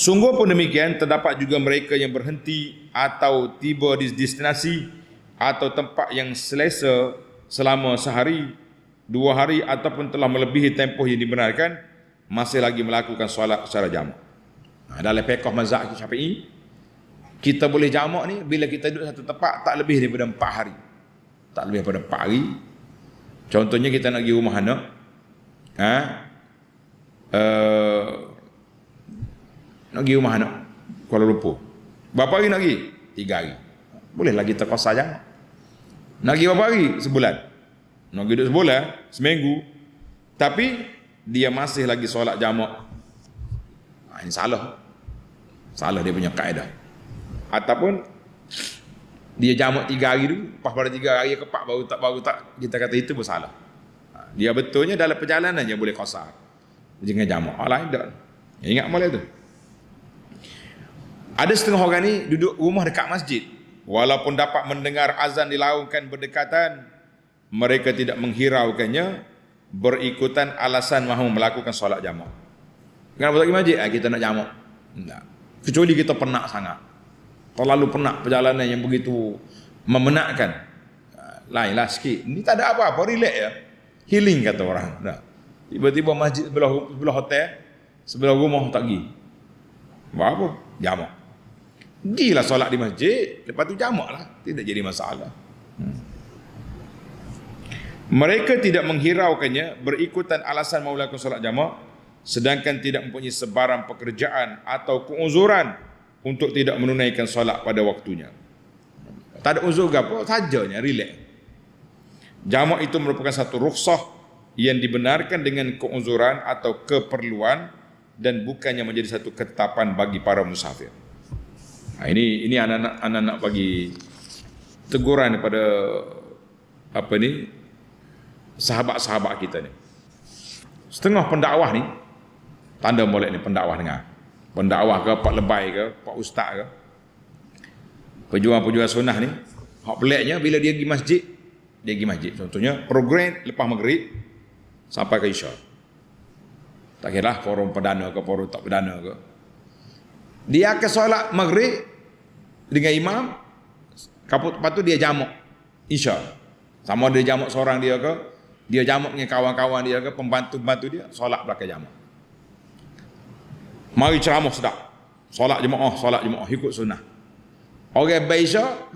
Sungguh pun demikian terdapat juga mereka yang berhenti atau tiba di destinasi atau tempat yang selesa selama sehari, dua hari ataupun telah melebihi tempoh yang dibenarkan masih lagi melakukan solat secara jamak. Nah, dalam pekoh mazhab Syafi'i kita boleh jamak ni bila kita duduk satu tempat tak lebih daripada empat hari. Tak lebih daripada empat hari. Contohnya kita nak pergi rumah anak. Ha? Uh, nak pergi rumah anak Kuala Lumpur. Berapa hari nak pergi? Tiga hari. Boleh lagi terkosa saja. Nak pergi berapa hari? Sebulan. Nak pergi duduk sebulan, seminggu. Tapi dia masih lagi solat jamak. Ah, ini salah. Salah dia punya kaedah. Ataupun dia jamak tiga hari dulu. Pas pada tiga hari kepak baru tak baru tak kita kata itu pun salah. Ah, dia betulnya dalam perjalanan dia boleh kosar. Jangan jamak. Allah tidak. Ingat boleh tu. Ada setengah orang ni duduk rumah dekat masjid. Walaupun dapat mendengar azan dilaungkan berdekatan, mereka tidak menghiraukannya berikutan alasan mahu melakukan solat jamak. Kenapa tak pergi masjid? Ha, kita nak jamak. Tidak. Kecuali kita penat sangat. Terlalu penat perjalanan yang begitu memenatkan. Ah, lainlah sikit. Ini tak ada apa-apa. Relax ya. Healing kata orang. Tidak. Tiba-tiba masjid sebelah, sebelah hotel, sebelah rumah tak pergi. apa? Jamak. Gila solat di masjid Lepas tu jamak lah Tidak jadi masalah hmm. Mereka tidak menghiraukannya Berikutan alasan maulakum solat jamak Sedangkan tidak mempunyai sebarang pekerjaan Atau keuzuran Untuk tidak menunaikan solat pada waktunya Tak ada uzur ke apa Sajanya relax Jamak itu merupakan satu rukhsah Yang dibenarkan dengan keuzuran Atau keperluan Dan bukannya menjadi satu ketetapan bagi para musafir Ha, ini ini anak-anak anak bagi teguran kepada apa ni sahabat-sahabat kita ni. Setengah pendakwah ni tanda molek ni pendakwah dengar. Pendakwah ke pak lebai ke pak ustaz ke pejuang-pejuang sunnah ni hak peliknya bila dia pergi masjid dia pergi masjid contohnya program lepas maghrib sampai ke isyak. Tak kira lah forum perdana ke forum tak perdana ke. Dia ke solat maghrib dengan imam kaput lepas tu dia jamuk isya sama dia jamuk seorang dia ke dia jamuk dengan kawan-kawan dia ke pembantu-pembantu dia solat belakang jamuk mari ceramah sedap solat jemaah solat jemaah ikut sunnah orang baisa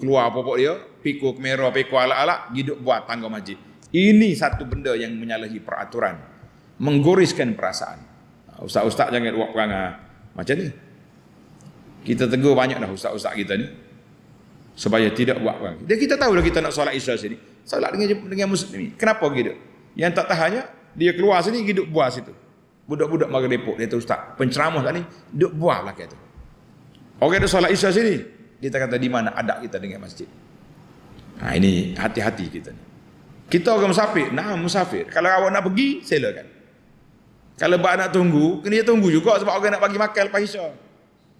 keluar popok dia pikul kamera pikul alat-alat hidup buat tangga masjid ini satu benda yang menyalahi peraturan menggoriskan perasaan ustaz-ustaz jangan buat perangai macam ni kita tegur banyak dah ustaz-ustaz kita ni. Supaya tidak buat apa. Dia kita tahu lah kita nak solat Isya sini. Solat dengan dengan muslim ni. Kenapa gitu? Yang tak tahannya dia keluar sini hidup buah situ. Budak-budak mari repot dia tu ustaz. Penceramah ni duk buah lah kata. Orang ada solat Isya sini. Kita kata di mana adab kita dengan masjid. Ha, ini hati-hati kita Kita orang musafir. Nah, musafir. Kalau awak nak pergi, silakan. Kalau bak nak tunggu, kena dia tunggu juga sebab orang nak bagi makan lepas isya.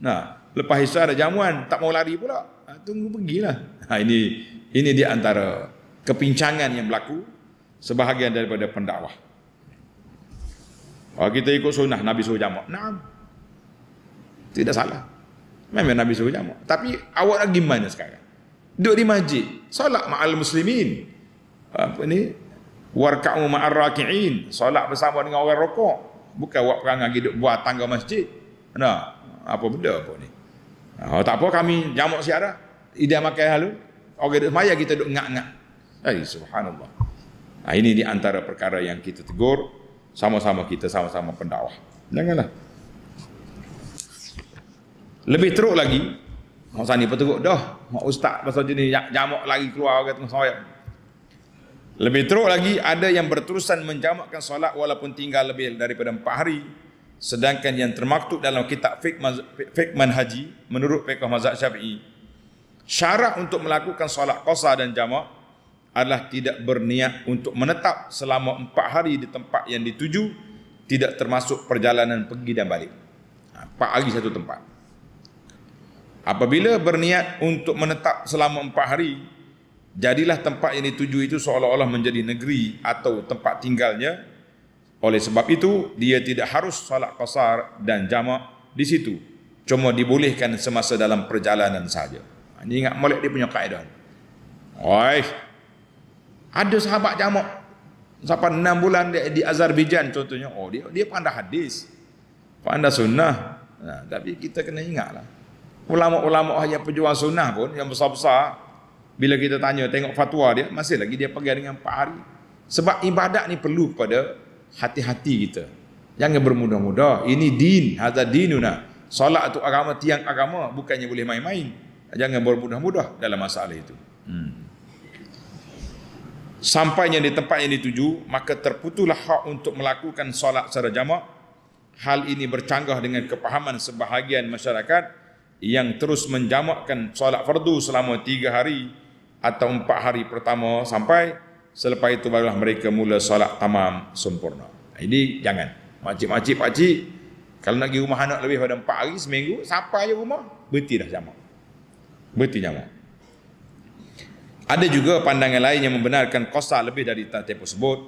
Nah lepas isya ada jamuan, tak mau lari pula. Ha, tunggu pergilah. Ha, ini ini di antara kepincangan yang berlaku sebahagian daripada pendakwah. Kalau ah, kita ikut sunnah Nabi suruh jamak. Naam. Tidak salah. Memang Nabi suruh jamak. Tapi awak nak gimana sekarang? Duduk di masjid, solat ma'al muslimin. Apa ni? Warka'u ma'ar raki'in. Solat bersama dengan orang rokok. Bukan buat perangai duduk buat tangga masjid. Nah, apa benda apa ni? Oh, tak apa kami jamak siarah. idea makai halu. Orang duduk maya kita duduk ngak-ngak. Eh, subhanallah. Nah, ini di antara perkara yang kita tegur. Sama-sama kita, sama-sama pendakwah. Janganlah. Lebih teruk lagi. Mak Sani pun teruk. Dah, Mak Ustaz pasal jenis ya-, jamak lagi keluar. Orang tengah sawayak. Lebih teruk lagi, ada yang berterusan menjamakkan solat walaupun tinggal lebih daripada empat hari. Sedangkan yang termaktub dalam kitab Fikman Haji menurut fiqh mazhab syafi'i, syarat untuk melakukan solat qasar dan jamak adalah tidak berniat untuk menetap selama empat hari di tempat yang dituju, tidak termasuk perjalanan pergi dan balik. Ha, empat hari satu tempat. Apabila berniat untuk menetap selama empat hari, jadilah tempat yang dituju itu seolah-olah menjadi negeri atau tempat tinggalnya, oleh sebab itu, dia tidak harus salat qasar dan jamak di situ. Cuma dibolehkan semasa dalam perjalanan saja. Ini ha, ingat molek dia punya kaedah. Oi. Ada sahabat jamak sampai enam bulan di, di Azerbaijan contohnya. Oh, dia dia pandai hadis. Pandai sunnah. Nah, ha, tapi kita kena ingatlah. Ulama-ulama yang pejuang sunnah pun yang besar-besar bila kita tanya tengok fatwa dia masih lagi dia pegang dengan 4 hari. Sebab ibadat ni perlu kepada hati-hati kita. Jangan bermudah-mudah. Ini din, hadza dinuna. Solat itu agama tiang agama, bukannya boleh main-main. Jangan bermudah-mudah dalam masalah itu. Hmm. Sampainya di tempat yang dituju, maka terputuslah hak untuk melakukan solat secara jamak. Hal ini bercanggah dengan kepahaman sebahagian masyarakat yang terus menjamakkan solat fardu selama tiga hari atau empat hari pertama sampai Selepas itu barulah mereka mula solat tamam sempurna. Jadi ha, jangan. Makcik-makcik, pakcik, kalau nak pergi rumah anak lebih pada empat hari, seminggu, sampai je rumah, berhenti dah jamak. Berhenti jamak. Ada juga pandangan lain yang membenarkan kosa lebih dari tempoh sebut,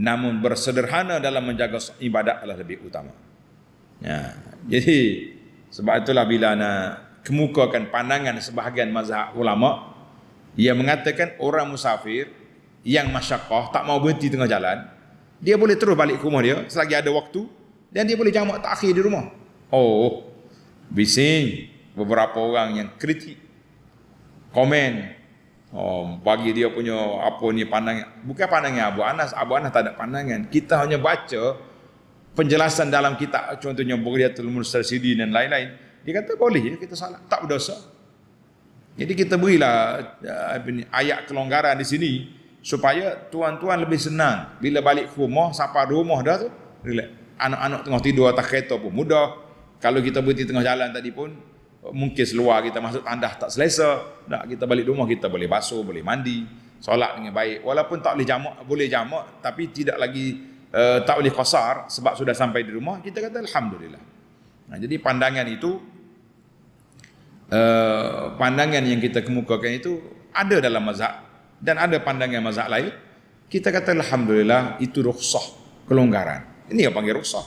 namun bersederhana dalam menjaga ibadat adalah lebih utama. Ya. Jadi, sebab itulah bila nak kemukakan pandangan sebahagian mazhab ulama, ia mengatakan orang musafir yang masyakah, tak mau berhenti tengah jalan, dia boleh terus balik ke rumah dia selagi ada waktu dan dia boleh jamak takhir di rumah. Oh, bising beberapa orang yang kritik, komen, oh, bagi dia punya apa ni pandangan. Bukan pandangan Abu Anas, Abu Anas tak ada pandangan. Kita hanya baca penjelasan dalam kitab, contohnya Bukhariatul Mursal dan lain-lain. Dia kata boleh kita salah, tak berdosa. Jadi kita berilah uh, ayat kelonggaran di sini, supaya tuan-tuan lebih senang bila balik ke rumah sampai rumah dah tu relax anak-anak tengah tidur atas kereta pun mudah kalau kita berhenti tengah jalan tadi pun mungkin seluar kita masuk tandas tak selesa nak kita balik rumah kita boleh basuh boleh mandi solat dengan baik walaupun tak boleh jamak boleh jamak tapi tidak lagi uh, tak boleh kosar sebab sudah sampai di rumah kita kata alhamdulillah nah, jadi pandangan itu uh, pandangan yang kita kemukakan itu ada dalam mazhab dan ada pandangan mazhab lain, kita kata Alhamdulillah itu rukhsah, kelonggaran. Ini yang panggil rukhsah.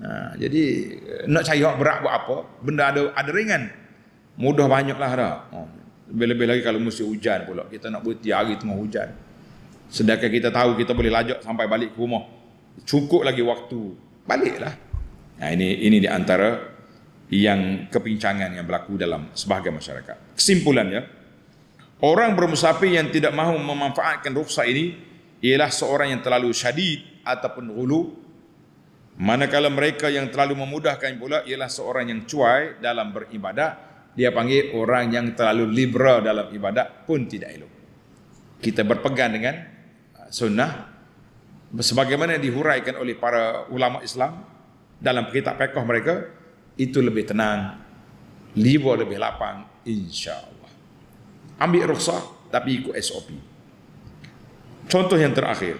Ha, jadi eh, nak cari hak berat buat apa, benda ada ada ringan. Mudah banyaklah dah. Oh, lebih-lebih lagi kalau musim hujan pula, kita nak buat tiap hari tengah hujan. Sedangkan kita tahu kita boleh lajak sampai balik ke rumah. Cukup lagi waktu, baliklah. Nah ha, ini ini di antara yang kepincangan yang berlaku dalam sebahagian masyarakat. Kesimpulannya, ya. Orang bermusafir yang tidak mahu memanfaatkan rukhsah ini ialah seorang yang terlalu syadid ataupun gulu. Manakala mereka yang terlalu memudahkan pula ialah seorang yang cuai dalam beribadah. Dia panggil orang yang terlalu liberal dalam ibadah pun tidak elok. Kita berpegang dengan uh, sunnah sebagaimana dihuraikan oleh para ulama Islam dalam kitab fiqh mereka itu lebih tenang, liver lebih lapang insya-Allah ambil rukhsah tapi ikut SOP. Contoh yang terakhir.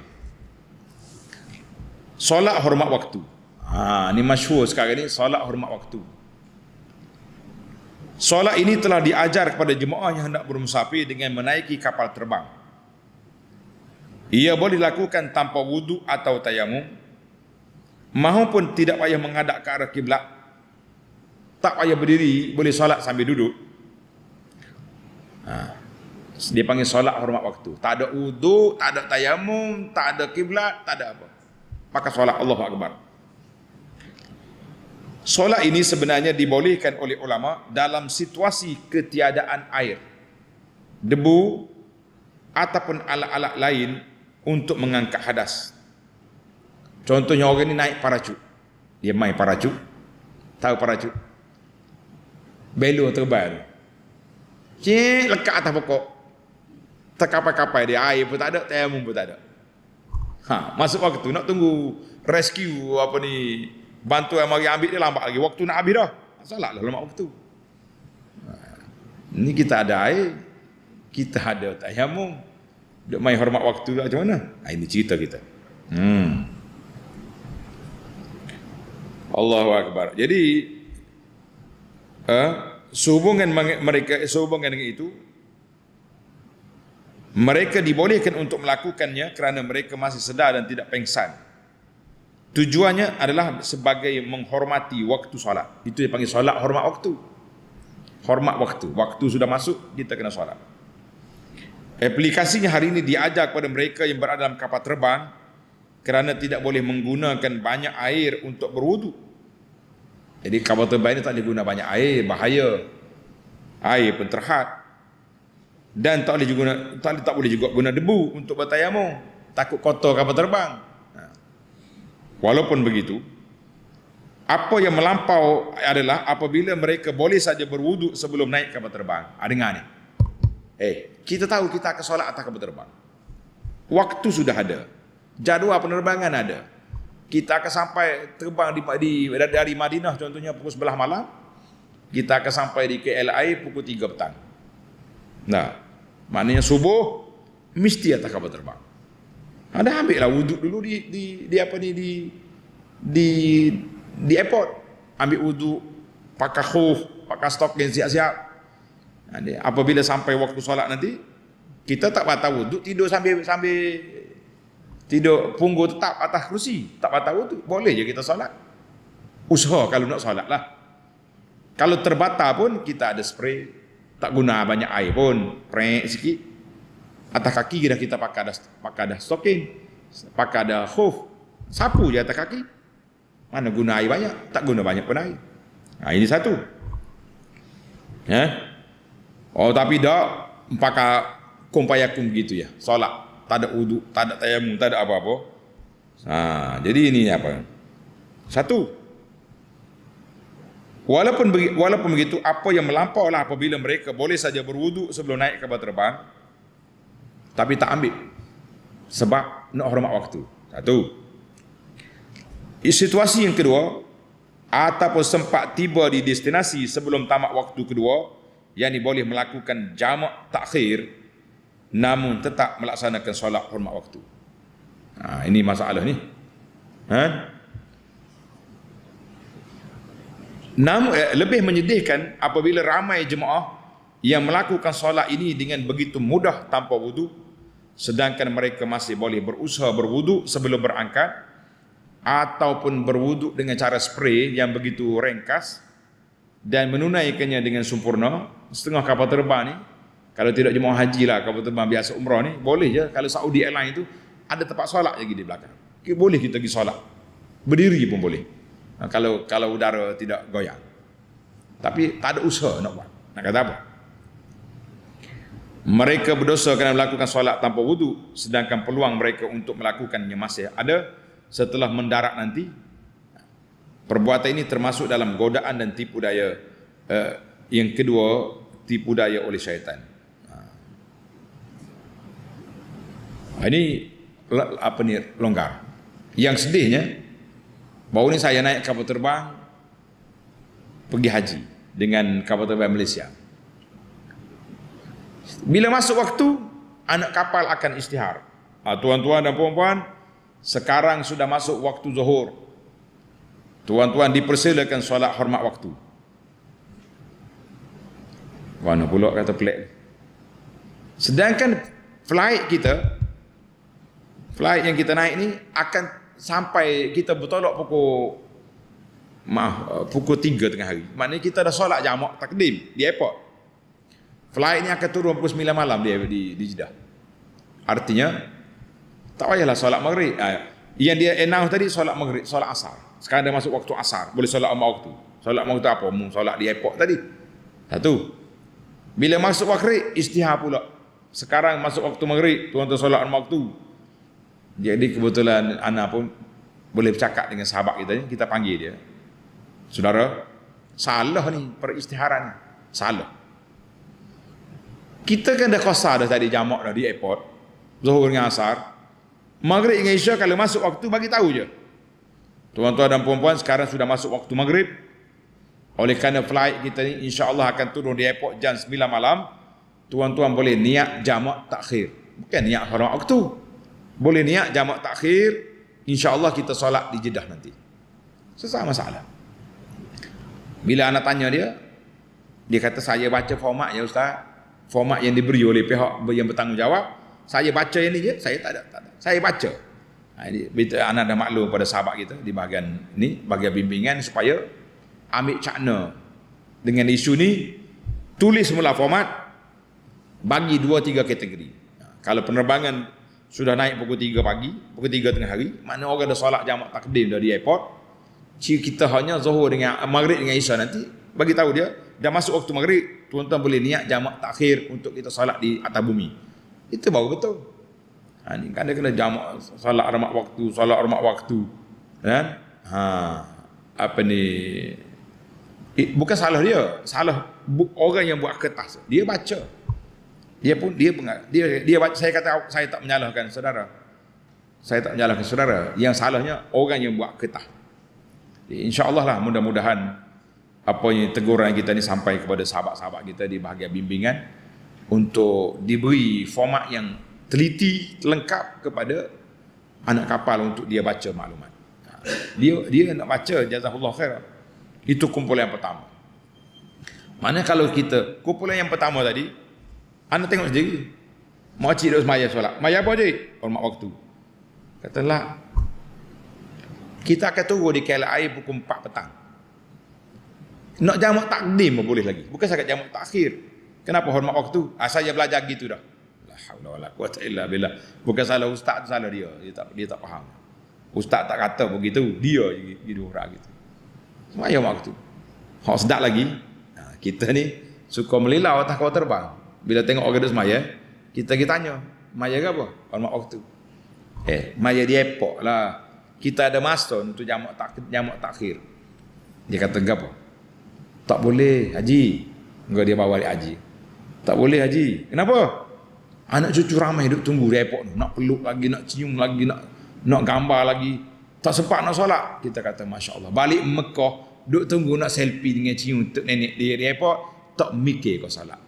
Solat hormat waktu. Ha, ini masyhur sekarang ni solat hormat waktu. Solat ini telah diajar kepada jemaah yang hendak bermusafir dengan menaiki kapal terbang. Ia boleh dilakukan tanpa wudu atau tayamum maupun tidak payah menghadap ke arah kiblat. Tak payah berdiri, boleh solat sambil duduk. Ha. Dia panggil solat hormat waktu. Tak ada uduk, tak ada tayamum, tak ada kiblat, tak ada apa. Maka solat Allah Akbar. Solat ini sebenarnya dibolehkan oleh ulama dalam situasi ketiadaan air. Debu ataupun alat-alat lain untuk mengangkat hadas. Contohnya orang ini naik paracut. Dia main paracut. Tahu paracut? Belu terbang. Cik lekat atas pokok. Terkapai-kapai dia. Air pun tak ada, tayamum pun tak ada. Ha, masuk waktu nak tunggu rescue apa ni. Bantu yang mari ambil dia lambat lagi. Waktu nak habis dah. Salah lah lemak waktu. Ha, ni kita ada air. Kita ada tayamum. Dia main hormat waktu lah macam mana. Ha, ini cerita kita. Hmm. Allahu Akbar. Jadi, ha, sehubungan mereka sehubungan dengan itu mereka dibolehkan untuk melakukannya kerana mereka masih sedar dan tidak pengsan. Tujuannya adalah sebagai menghormati waktu solat. Itu dipanggil solat hormat waktu. Hormat waktu. Waktu sudah masuk, kita kena solat. Aplikasinya hari ini diajar kepada mereka yang berada dalam kapal terbang kerana tidak boleh menggunakan banyak air untuk berwuduk. Jadi kapal terbang ini tak boleh guna banyak air, bahaya. Air pun terhad. Dan tak boleh juga tak, tak boleh juga guna debu untuk bertayamu. Takut kotor kapal terbang. Ha. Walaupun begitu, apa yang melampau adalah apabila mereka boleh saja berwuduk sebelum naik kapal terbang. ada ha, dengar ni. Eh, kita tahu kita akan solat atas kapal terbang. Waktu sudah ada. Jadual penerbangan ada kita akan sampai terbang di, di dari Madinah contohnya pukul sebelah malam kita akan sampai di KLI pukul 3 petang nah maknanya subuh mesti atas kapal terbang ada ambil lah wuduk dulu di, di di apa ni di di di airport ambil wuduk pakai khuf pakai stocking siap-siap apabila sampai waktu solat nanti kita tak batal wuduk tidur sambil sambil tidur punggung tetap atas kerusi tak patah wudu boleh je kita solat usaha kalau nak solat lah kalau terbata pun kita ada spray tak guna banyak air pun prek sikit atas kaki kita kita pakai dah pakai dah stocking pakai dah khuf sapu je atas kaki mana guna air banyak tak guna banyak pun air nah, ini satu ya oh tapi dak pakai kumpayakum gitu ya solat tak ada uduk, tak ada tayamum, tak ada apa-apa. Ha, jadi ini apa? Satu. Walaupun walaupun begitu, apa yang melampau lah apabila mereka boleh saja berwuduk sebelum naik kapal terbang, tapi tak ambil. Sebab nak hormat waktu. Satu. Situasi yang kedua, ataupun sempat tiba di destinasi sebelum tamat waktu kedua, yang boleh melakukan jamak takhir, namun tetap melaksanakan solat hormat waktu. Ha, ini masalah ni. Ha? Namun, eh, lebih menyedihkan apabila ramai jemaah yang melakukan solat ini dengan begitu mudah tanpa wudhu, sedangkan mereka masih boleh berusaha berwudhu sebelum berangkat ataupun berwudhu dengan cara spray yang begitu ringkas dan menunaikannya dengan sempurna setengah kapal terbang ni kalau tidak jemaah haji lah, kalau teman biasa umrah ni, boleh je. Kalau Saudi Airline itu, ada tempat solat lagi di belakang. Okay, boleh kita pergi solat. Berdiri pun boleh. Ha, kalau kalau udara tidak goyang. Tapi tak ada usaha nak buat. Nak kata apa? Mereka berdosa kerana melakukan solat tanpa wudu, sedangkan peluang mereka untuk melakukannya masih ada setelah mendarat nanti. Perbuatan ini termasuk dalam godaan dan tipu daya uh, yang kedua, tipu daya oleh syaitan. Ah, ini apa nih longgar. Yang sedihnya baru ini saya naik kapal terbang pergi haji dengan kapal terbang Malaysia. Bila masuk waktu anak kapal akan istihar. Ah, tuan-tuan dan puan-puan, sekarang sudah masuk waktu zuhur. Tuan-tuan dipersilakan solat hormat waktu. Mana pula kata pelik. Sedangkan flight kita flight yang kita naik ni akan sampai kita bertolak pukul maaf, eh, pukul 3 tengah hari. Maknanya kita dah solat jamak takdim di airport. Flight ni akan turun pukul 9 malam di, di, di Jeddah. Artinya, tak payahlah solat maghrib. Ah, yang dia enau tadi, solat maghrib, solat asar. Sekarang dah masuk waktu asar, boleh solat umat waktu. Solat waktu apa? Mau solat di airport tadi. Satu. Bila masuk waktu, istihar pula. Sekarang masuk waktu maghrib, tuan-tuan solat umat waktu. Jadi kebetulan anak pun boleh bercakap dengan sahabat kita ni, kita panggil dia. Saudara, salah ni peristiharannya. Salah. Kita kan dah kosar dah tadi jamak dah di airport. Zuhur dengan Asar. Maghrib dengan Isya kalau masuk waktu bagi tahu je. Tuan-tuan dan puan-puan sekarang sudah masuk waktu maghrib. Oleh kerana flight kita ni insya-Allah akan turun di airport jam 9 malam. Tuan-tuan boleh niat jamak takhir. Bukan niat haram waktu. Boleh niat jamak takhir, insya-Allah kita solat di jedah nanti. Sesama masalah. Bila anak tanya dia, dia kata saya baca format ya ustaz. Format yang diberi oleh pihak yang bertanggungjawab, saya baca ini je, saya tak ada, tak ada. Saya baca. Jadi ha, anak dah maklum pada sahabat kita di bahagian ni, bahagian bimbingan supaya ambil cakna dengan isu ni, tulis semula format bagi dua tiga kategori. Ha, kalau penerbangan sudah naik pukul tiga pagi, pukul tiga tengah hari, mana orang ada solat jamak takdim dari airport. Cik kita hanya Zuhur dengan eh, Maghrib dengan Isya nanti bagi tahu dia dah masuk waktu Maghrib, tuan-tuan boleh niat jamak takhir untuk kita solat di atas bumi. Itu baru betul. Ha ni kan dia kena jamak solat ramak waktu, solat ramak waktu. Kan? Ha apa ni? Eh, bukan salah dia, salah orang yang buat kertas. Dia baca. Dia pun dia dia dia baca, saya kata saya tak menyalahkan saudara. Saya tak menyalahkan saudara. Yang salahnya orang yang buat ketah. Insya-Allah lah mudah-mudahan apa yang teguran kita ni sampai kepada sahabat-sahabat kita di bahagian bimbingan untuk diberi format yang teliti lengkap kepada anak kapal untuk dia baca maklumat. Ha. Dia dia nak baca jazakallahu khair. Itu kumpulan yang pertama. Mana kalau kita kumpulan yang pertama tadi Anak tengok sendiri. Mak cik duduk semayah solat. Maya apa cik? Hormat waktu. Katalah. Kita akan tunggu di kela air pukul 4 petang. Nak jamak takdim pun boleh lagi. Bukan sangat jamak takhir. Kenapa hormat waktu? Asal ah, dia belajar gitu dah. La haula wala quwata Bukan salah ustaz, tu salah dia. Dia tak dia tak faham. Ustaz tak kata begitu, dia je orang gitu. Semua waktu. Hak sedap lagi. kita ni suka melilau atas kau terbang bila tengok orang duduk semaya, kita kita tanya, maya ke apa? Orang mak waktu. Eh, maya di epok lah. Kita ada masa untuk jamak tak jamak takhir. Dia kata ke apa? Tak boleh, Haji. Enggak dia bawa balik Haji. Tak boleh, Haji. Kenapa? Anak cucu ramai duduk tunggu di epok tu. Nak peluk lagi, nak cium lagi, nak nak gambar lagi. Tak sempat nak solat. Kita kata, Masya Allah. Balik Mekah, duduk tunggu nak selfie dengan cium untuk nenek dia di epok. Tak mikir kau solat.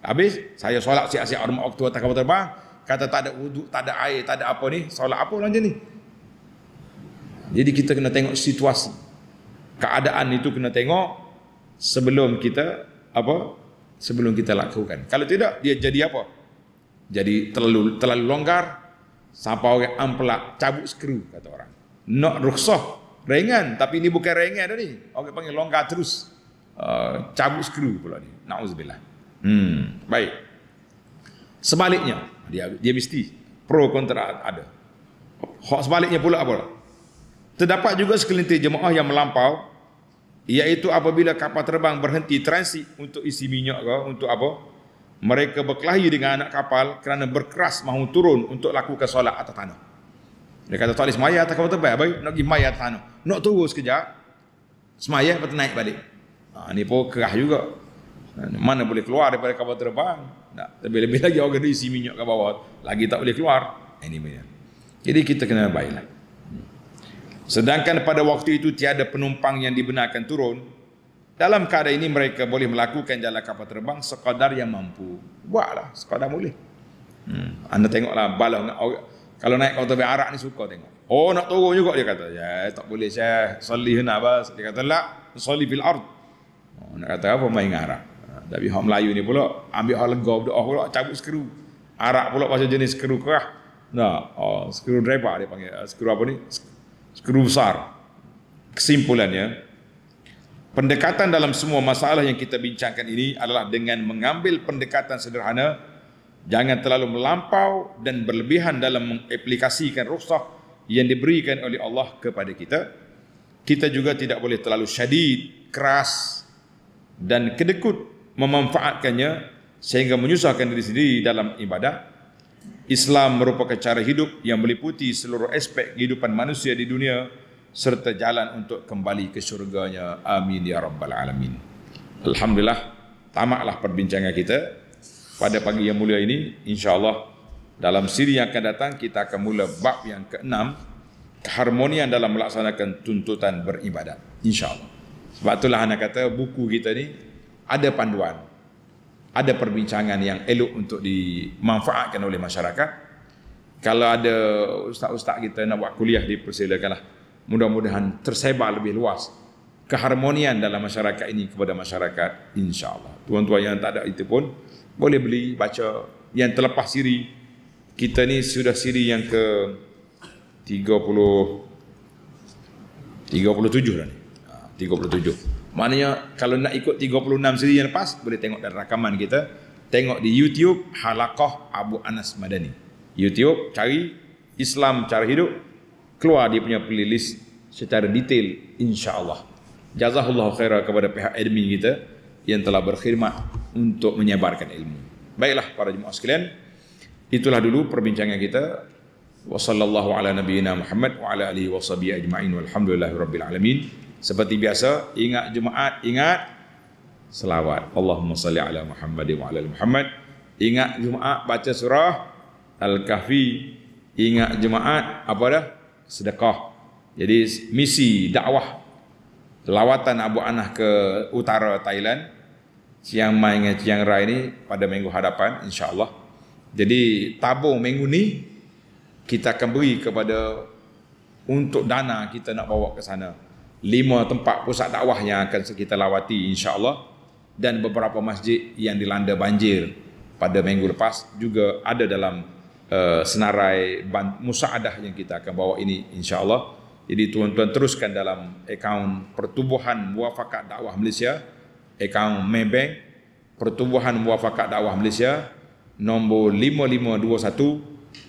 Habis saya solat siap-siap ada waktu tak kapal terbang. Kata tak ada wuduk, tak ada air, tak ada apa ni. Solat apa orang macam ni? Jadi kita kena tengok situasi. Keadaan itu kena tengok sebelum kita apa? Sebelum kita lakukan. Kalau tidak dia jadi apa? Jadi terlalu terlalu longgar siapa orang amplak cabut skru kata orang. Nak rukhsah ringan tapi ini bukan ringan dah ni. Orang panggil longgar terus. Uh, cabut skru pula ni. Nauzubillah. Hmm, baik. Sebaliknya, dia dia mesti pro kontra ada. Hak sebaliknya pula apa? Terdapat juga sekelintir jemaah yang melampau iaitu apabila kapal terbang berhenti transit untuk isi minyak ke untuk apa? Mereka berkelahi dengan anak kapal kerana berkeras mahu turun untuk lakukan solat atas tanah. Dia kata tak boleh semayah atas kapal terbang. Baik, nak pergi semayah atas tanah. Nak turun sekejap, semayah atau naik balik. Ha, ini pun kerah juga. Kan? Mana boleh keluar daripada kapal terbang? Tak. Lebih-lebih lagi orang kena isi minyak ke bawah. Lagi tak boleh keluar. Ini dia. Jadi kita kena baiklah. Sedangkan pada waktu itu tiada penumpang yang dibenarkan turun. Dalam keadaan ini mereka boleh melakukan jalan kapal terbang sekadar yang mampu. Buatlah sekadar boleh. Hmm. Anda tengoklah balon. Kalau naik kapal terbang Arak ni suka tengok. Oh nak turun juga dia kata. Ya tak boleh saya salih nak bas. Dia kata lah salih bil ard. Oh, nak kata apa main Arak. Tapi orang Melayu ni pula ambil hal lega berdoa pula cabut skru. Arak pula pasal jenis skru kerah. Nah, oh, ha, skru driver dia panggil. Ha, skru apa ni? Skru besar. Kesimpulannya, pendekatan dalam semua masalah yang kita bincangkan ini adalah dengan mengambil pendekatan sederhana, jangan terlalu melampau dan berlebihan dalam mengaplikasikan rukhsah yang diberikan oleh Allah kepada kita. Kita juga tidak boleh terlalu syadid, keras dan kedekut memanfaatkannya sehingga menyusahkan diri sendiri dalam ibadah. Islam merupakan cara hidup yang meliputi seluruh aspek kehidupan manusia di dunia serta jalan untuk kembali ke syurganya. Amin ya rabbal alamin. Alhamdulillah tamatlah perbincangan kita pada pagi yang mulia ini Insya Allah dalam siri yang akan datang kita akan mula bab yang keenam keharmonian dalam melaksanakan tuntutan beribadat insyaallah. Sebab itulah anak kata buku kita ni ada panduan, ada perbincangan yang elok untuk dimanfaatkan oleh masyarakat. Kalau ada ustaz-ustaz kita nak buat kuliah, dipersilakanlah. Mudah-mudahan tersebar lebih luas keharmonian dalam masyarakat ini kepada masyarakat insyaAllah. Tuan-tuan yang tak ada itu pun boleh beli, baca. Yang terlepas siri, kita ni sudah siri yang ke 30, 37 dah 37. Maknanya kalau nak ikut 36 siri yang lepas boleh tengok dalam rakaman kita. Tengok di YouTube Halakah Abu Anas Madani. YouTube cari Islam cara hidup keluar dia punya playlist secara detail insya-Allah. Jazakallah khairan kepada pihak admin kita yang telah berkhidmat untuk menyebarkan ilmu. Baiklah para jemaah sekalian, itulah dulu perbincangan kita. Wassallallahu ala nabiyyina Muhammad wa ala alihi washabihi ajma'in walhamdulillahirabbil alamin. Seperti biasa, ingat Jumaat, ingat selawat. Allahumma salli ala Muhammad wa ala Muhammad. Ingat Jumaat baca surah Al-Kahfi. Ingat Jumaat apa dah? Sedekah. Jadi misi dakwah lawatan Abu Anah ke utara Thailand Siang Mai dengan Chiang Rai ni pada minggu hadapan insya-Allah. Jadi tabung minggu ni kita akan beri kepada untuk dana kita nak bawa ke sana lima tempat pusat dakwah yang akan kita lawati insya-Allah dan beberapa masjid yang dilanda banjir pada minggu lepas juga ada dalam uh, senarai ban- musaadah yang kita akan bawa ini insya-Allah. Jadi tuan-tuan teruskan dalam akaun Pertubuhan muafakat Dakwah Malaysia, akaun Maybank Pertubuhan muafakat Dakwah Malaysia nombor 5521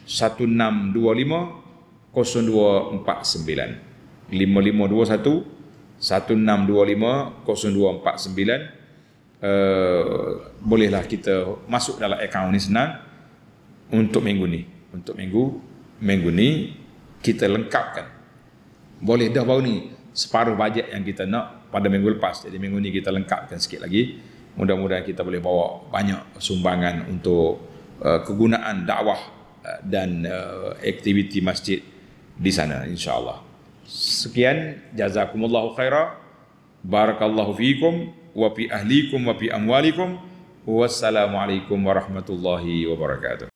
1625 0249. Uh, bolehlah kita masuk dalam akaun ni senang untuk minggu ni untuk minggu minggu ni kita lengkapkan boleh dah baru ni separuh bajet yang kita nak pada minggu lepas jadi minggu ni kita lengkapkan sikit lagi mudah-mudahan kita boleh bawa banyak sumbangan untuk uh, kegunaan dakwah uh, dan uh, aktiviti masjid di sana insyaallah Sekian, jazakumullahu khairah. Barakallahu fiikum wa fi ahlikum wa fi amwalikum. Wassalamualaikum warahmatullahi wabarakatuh.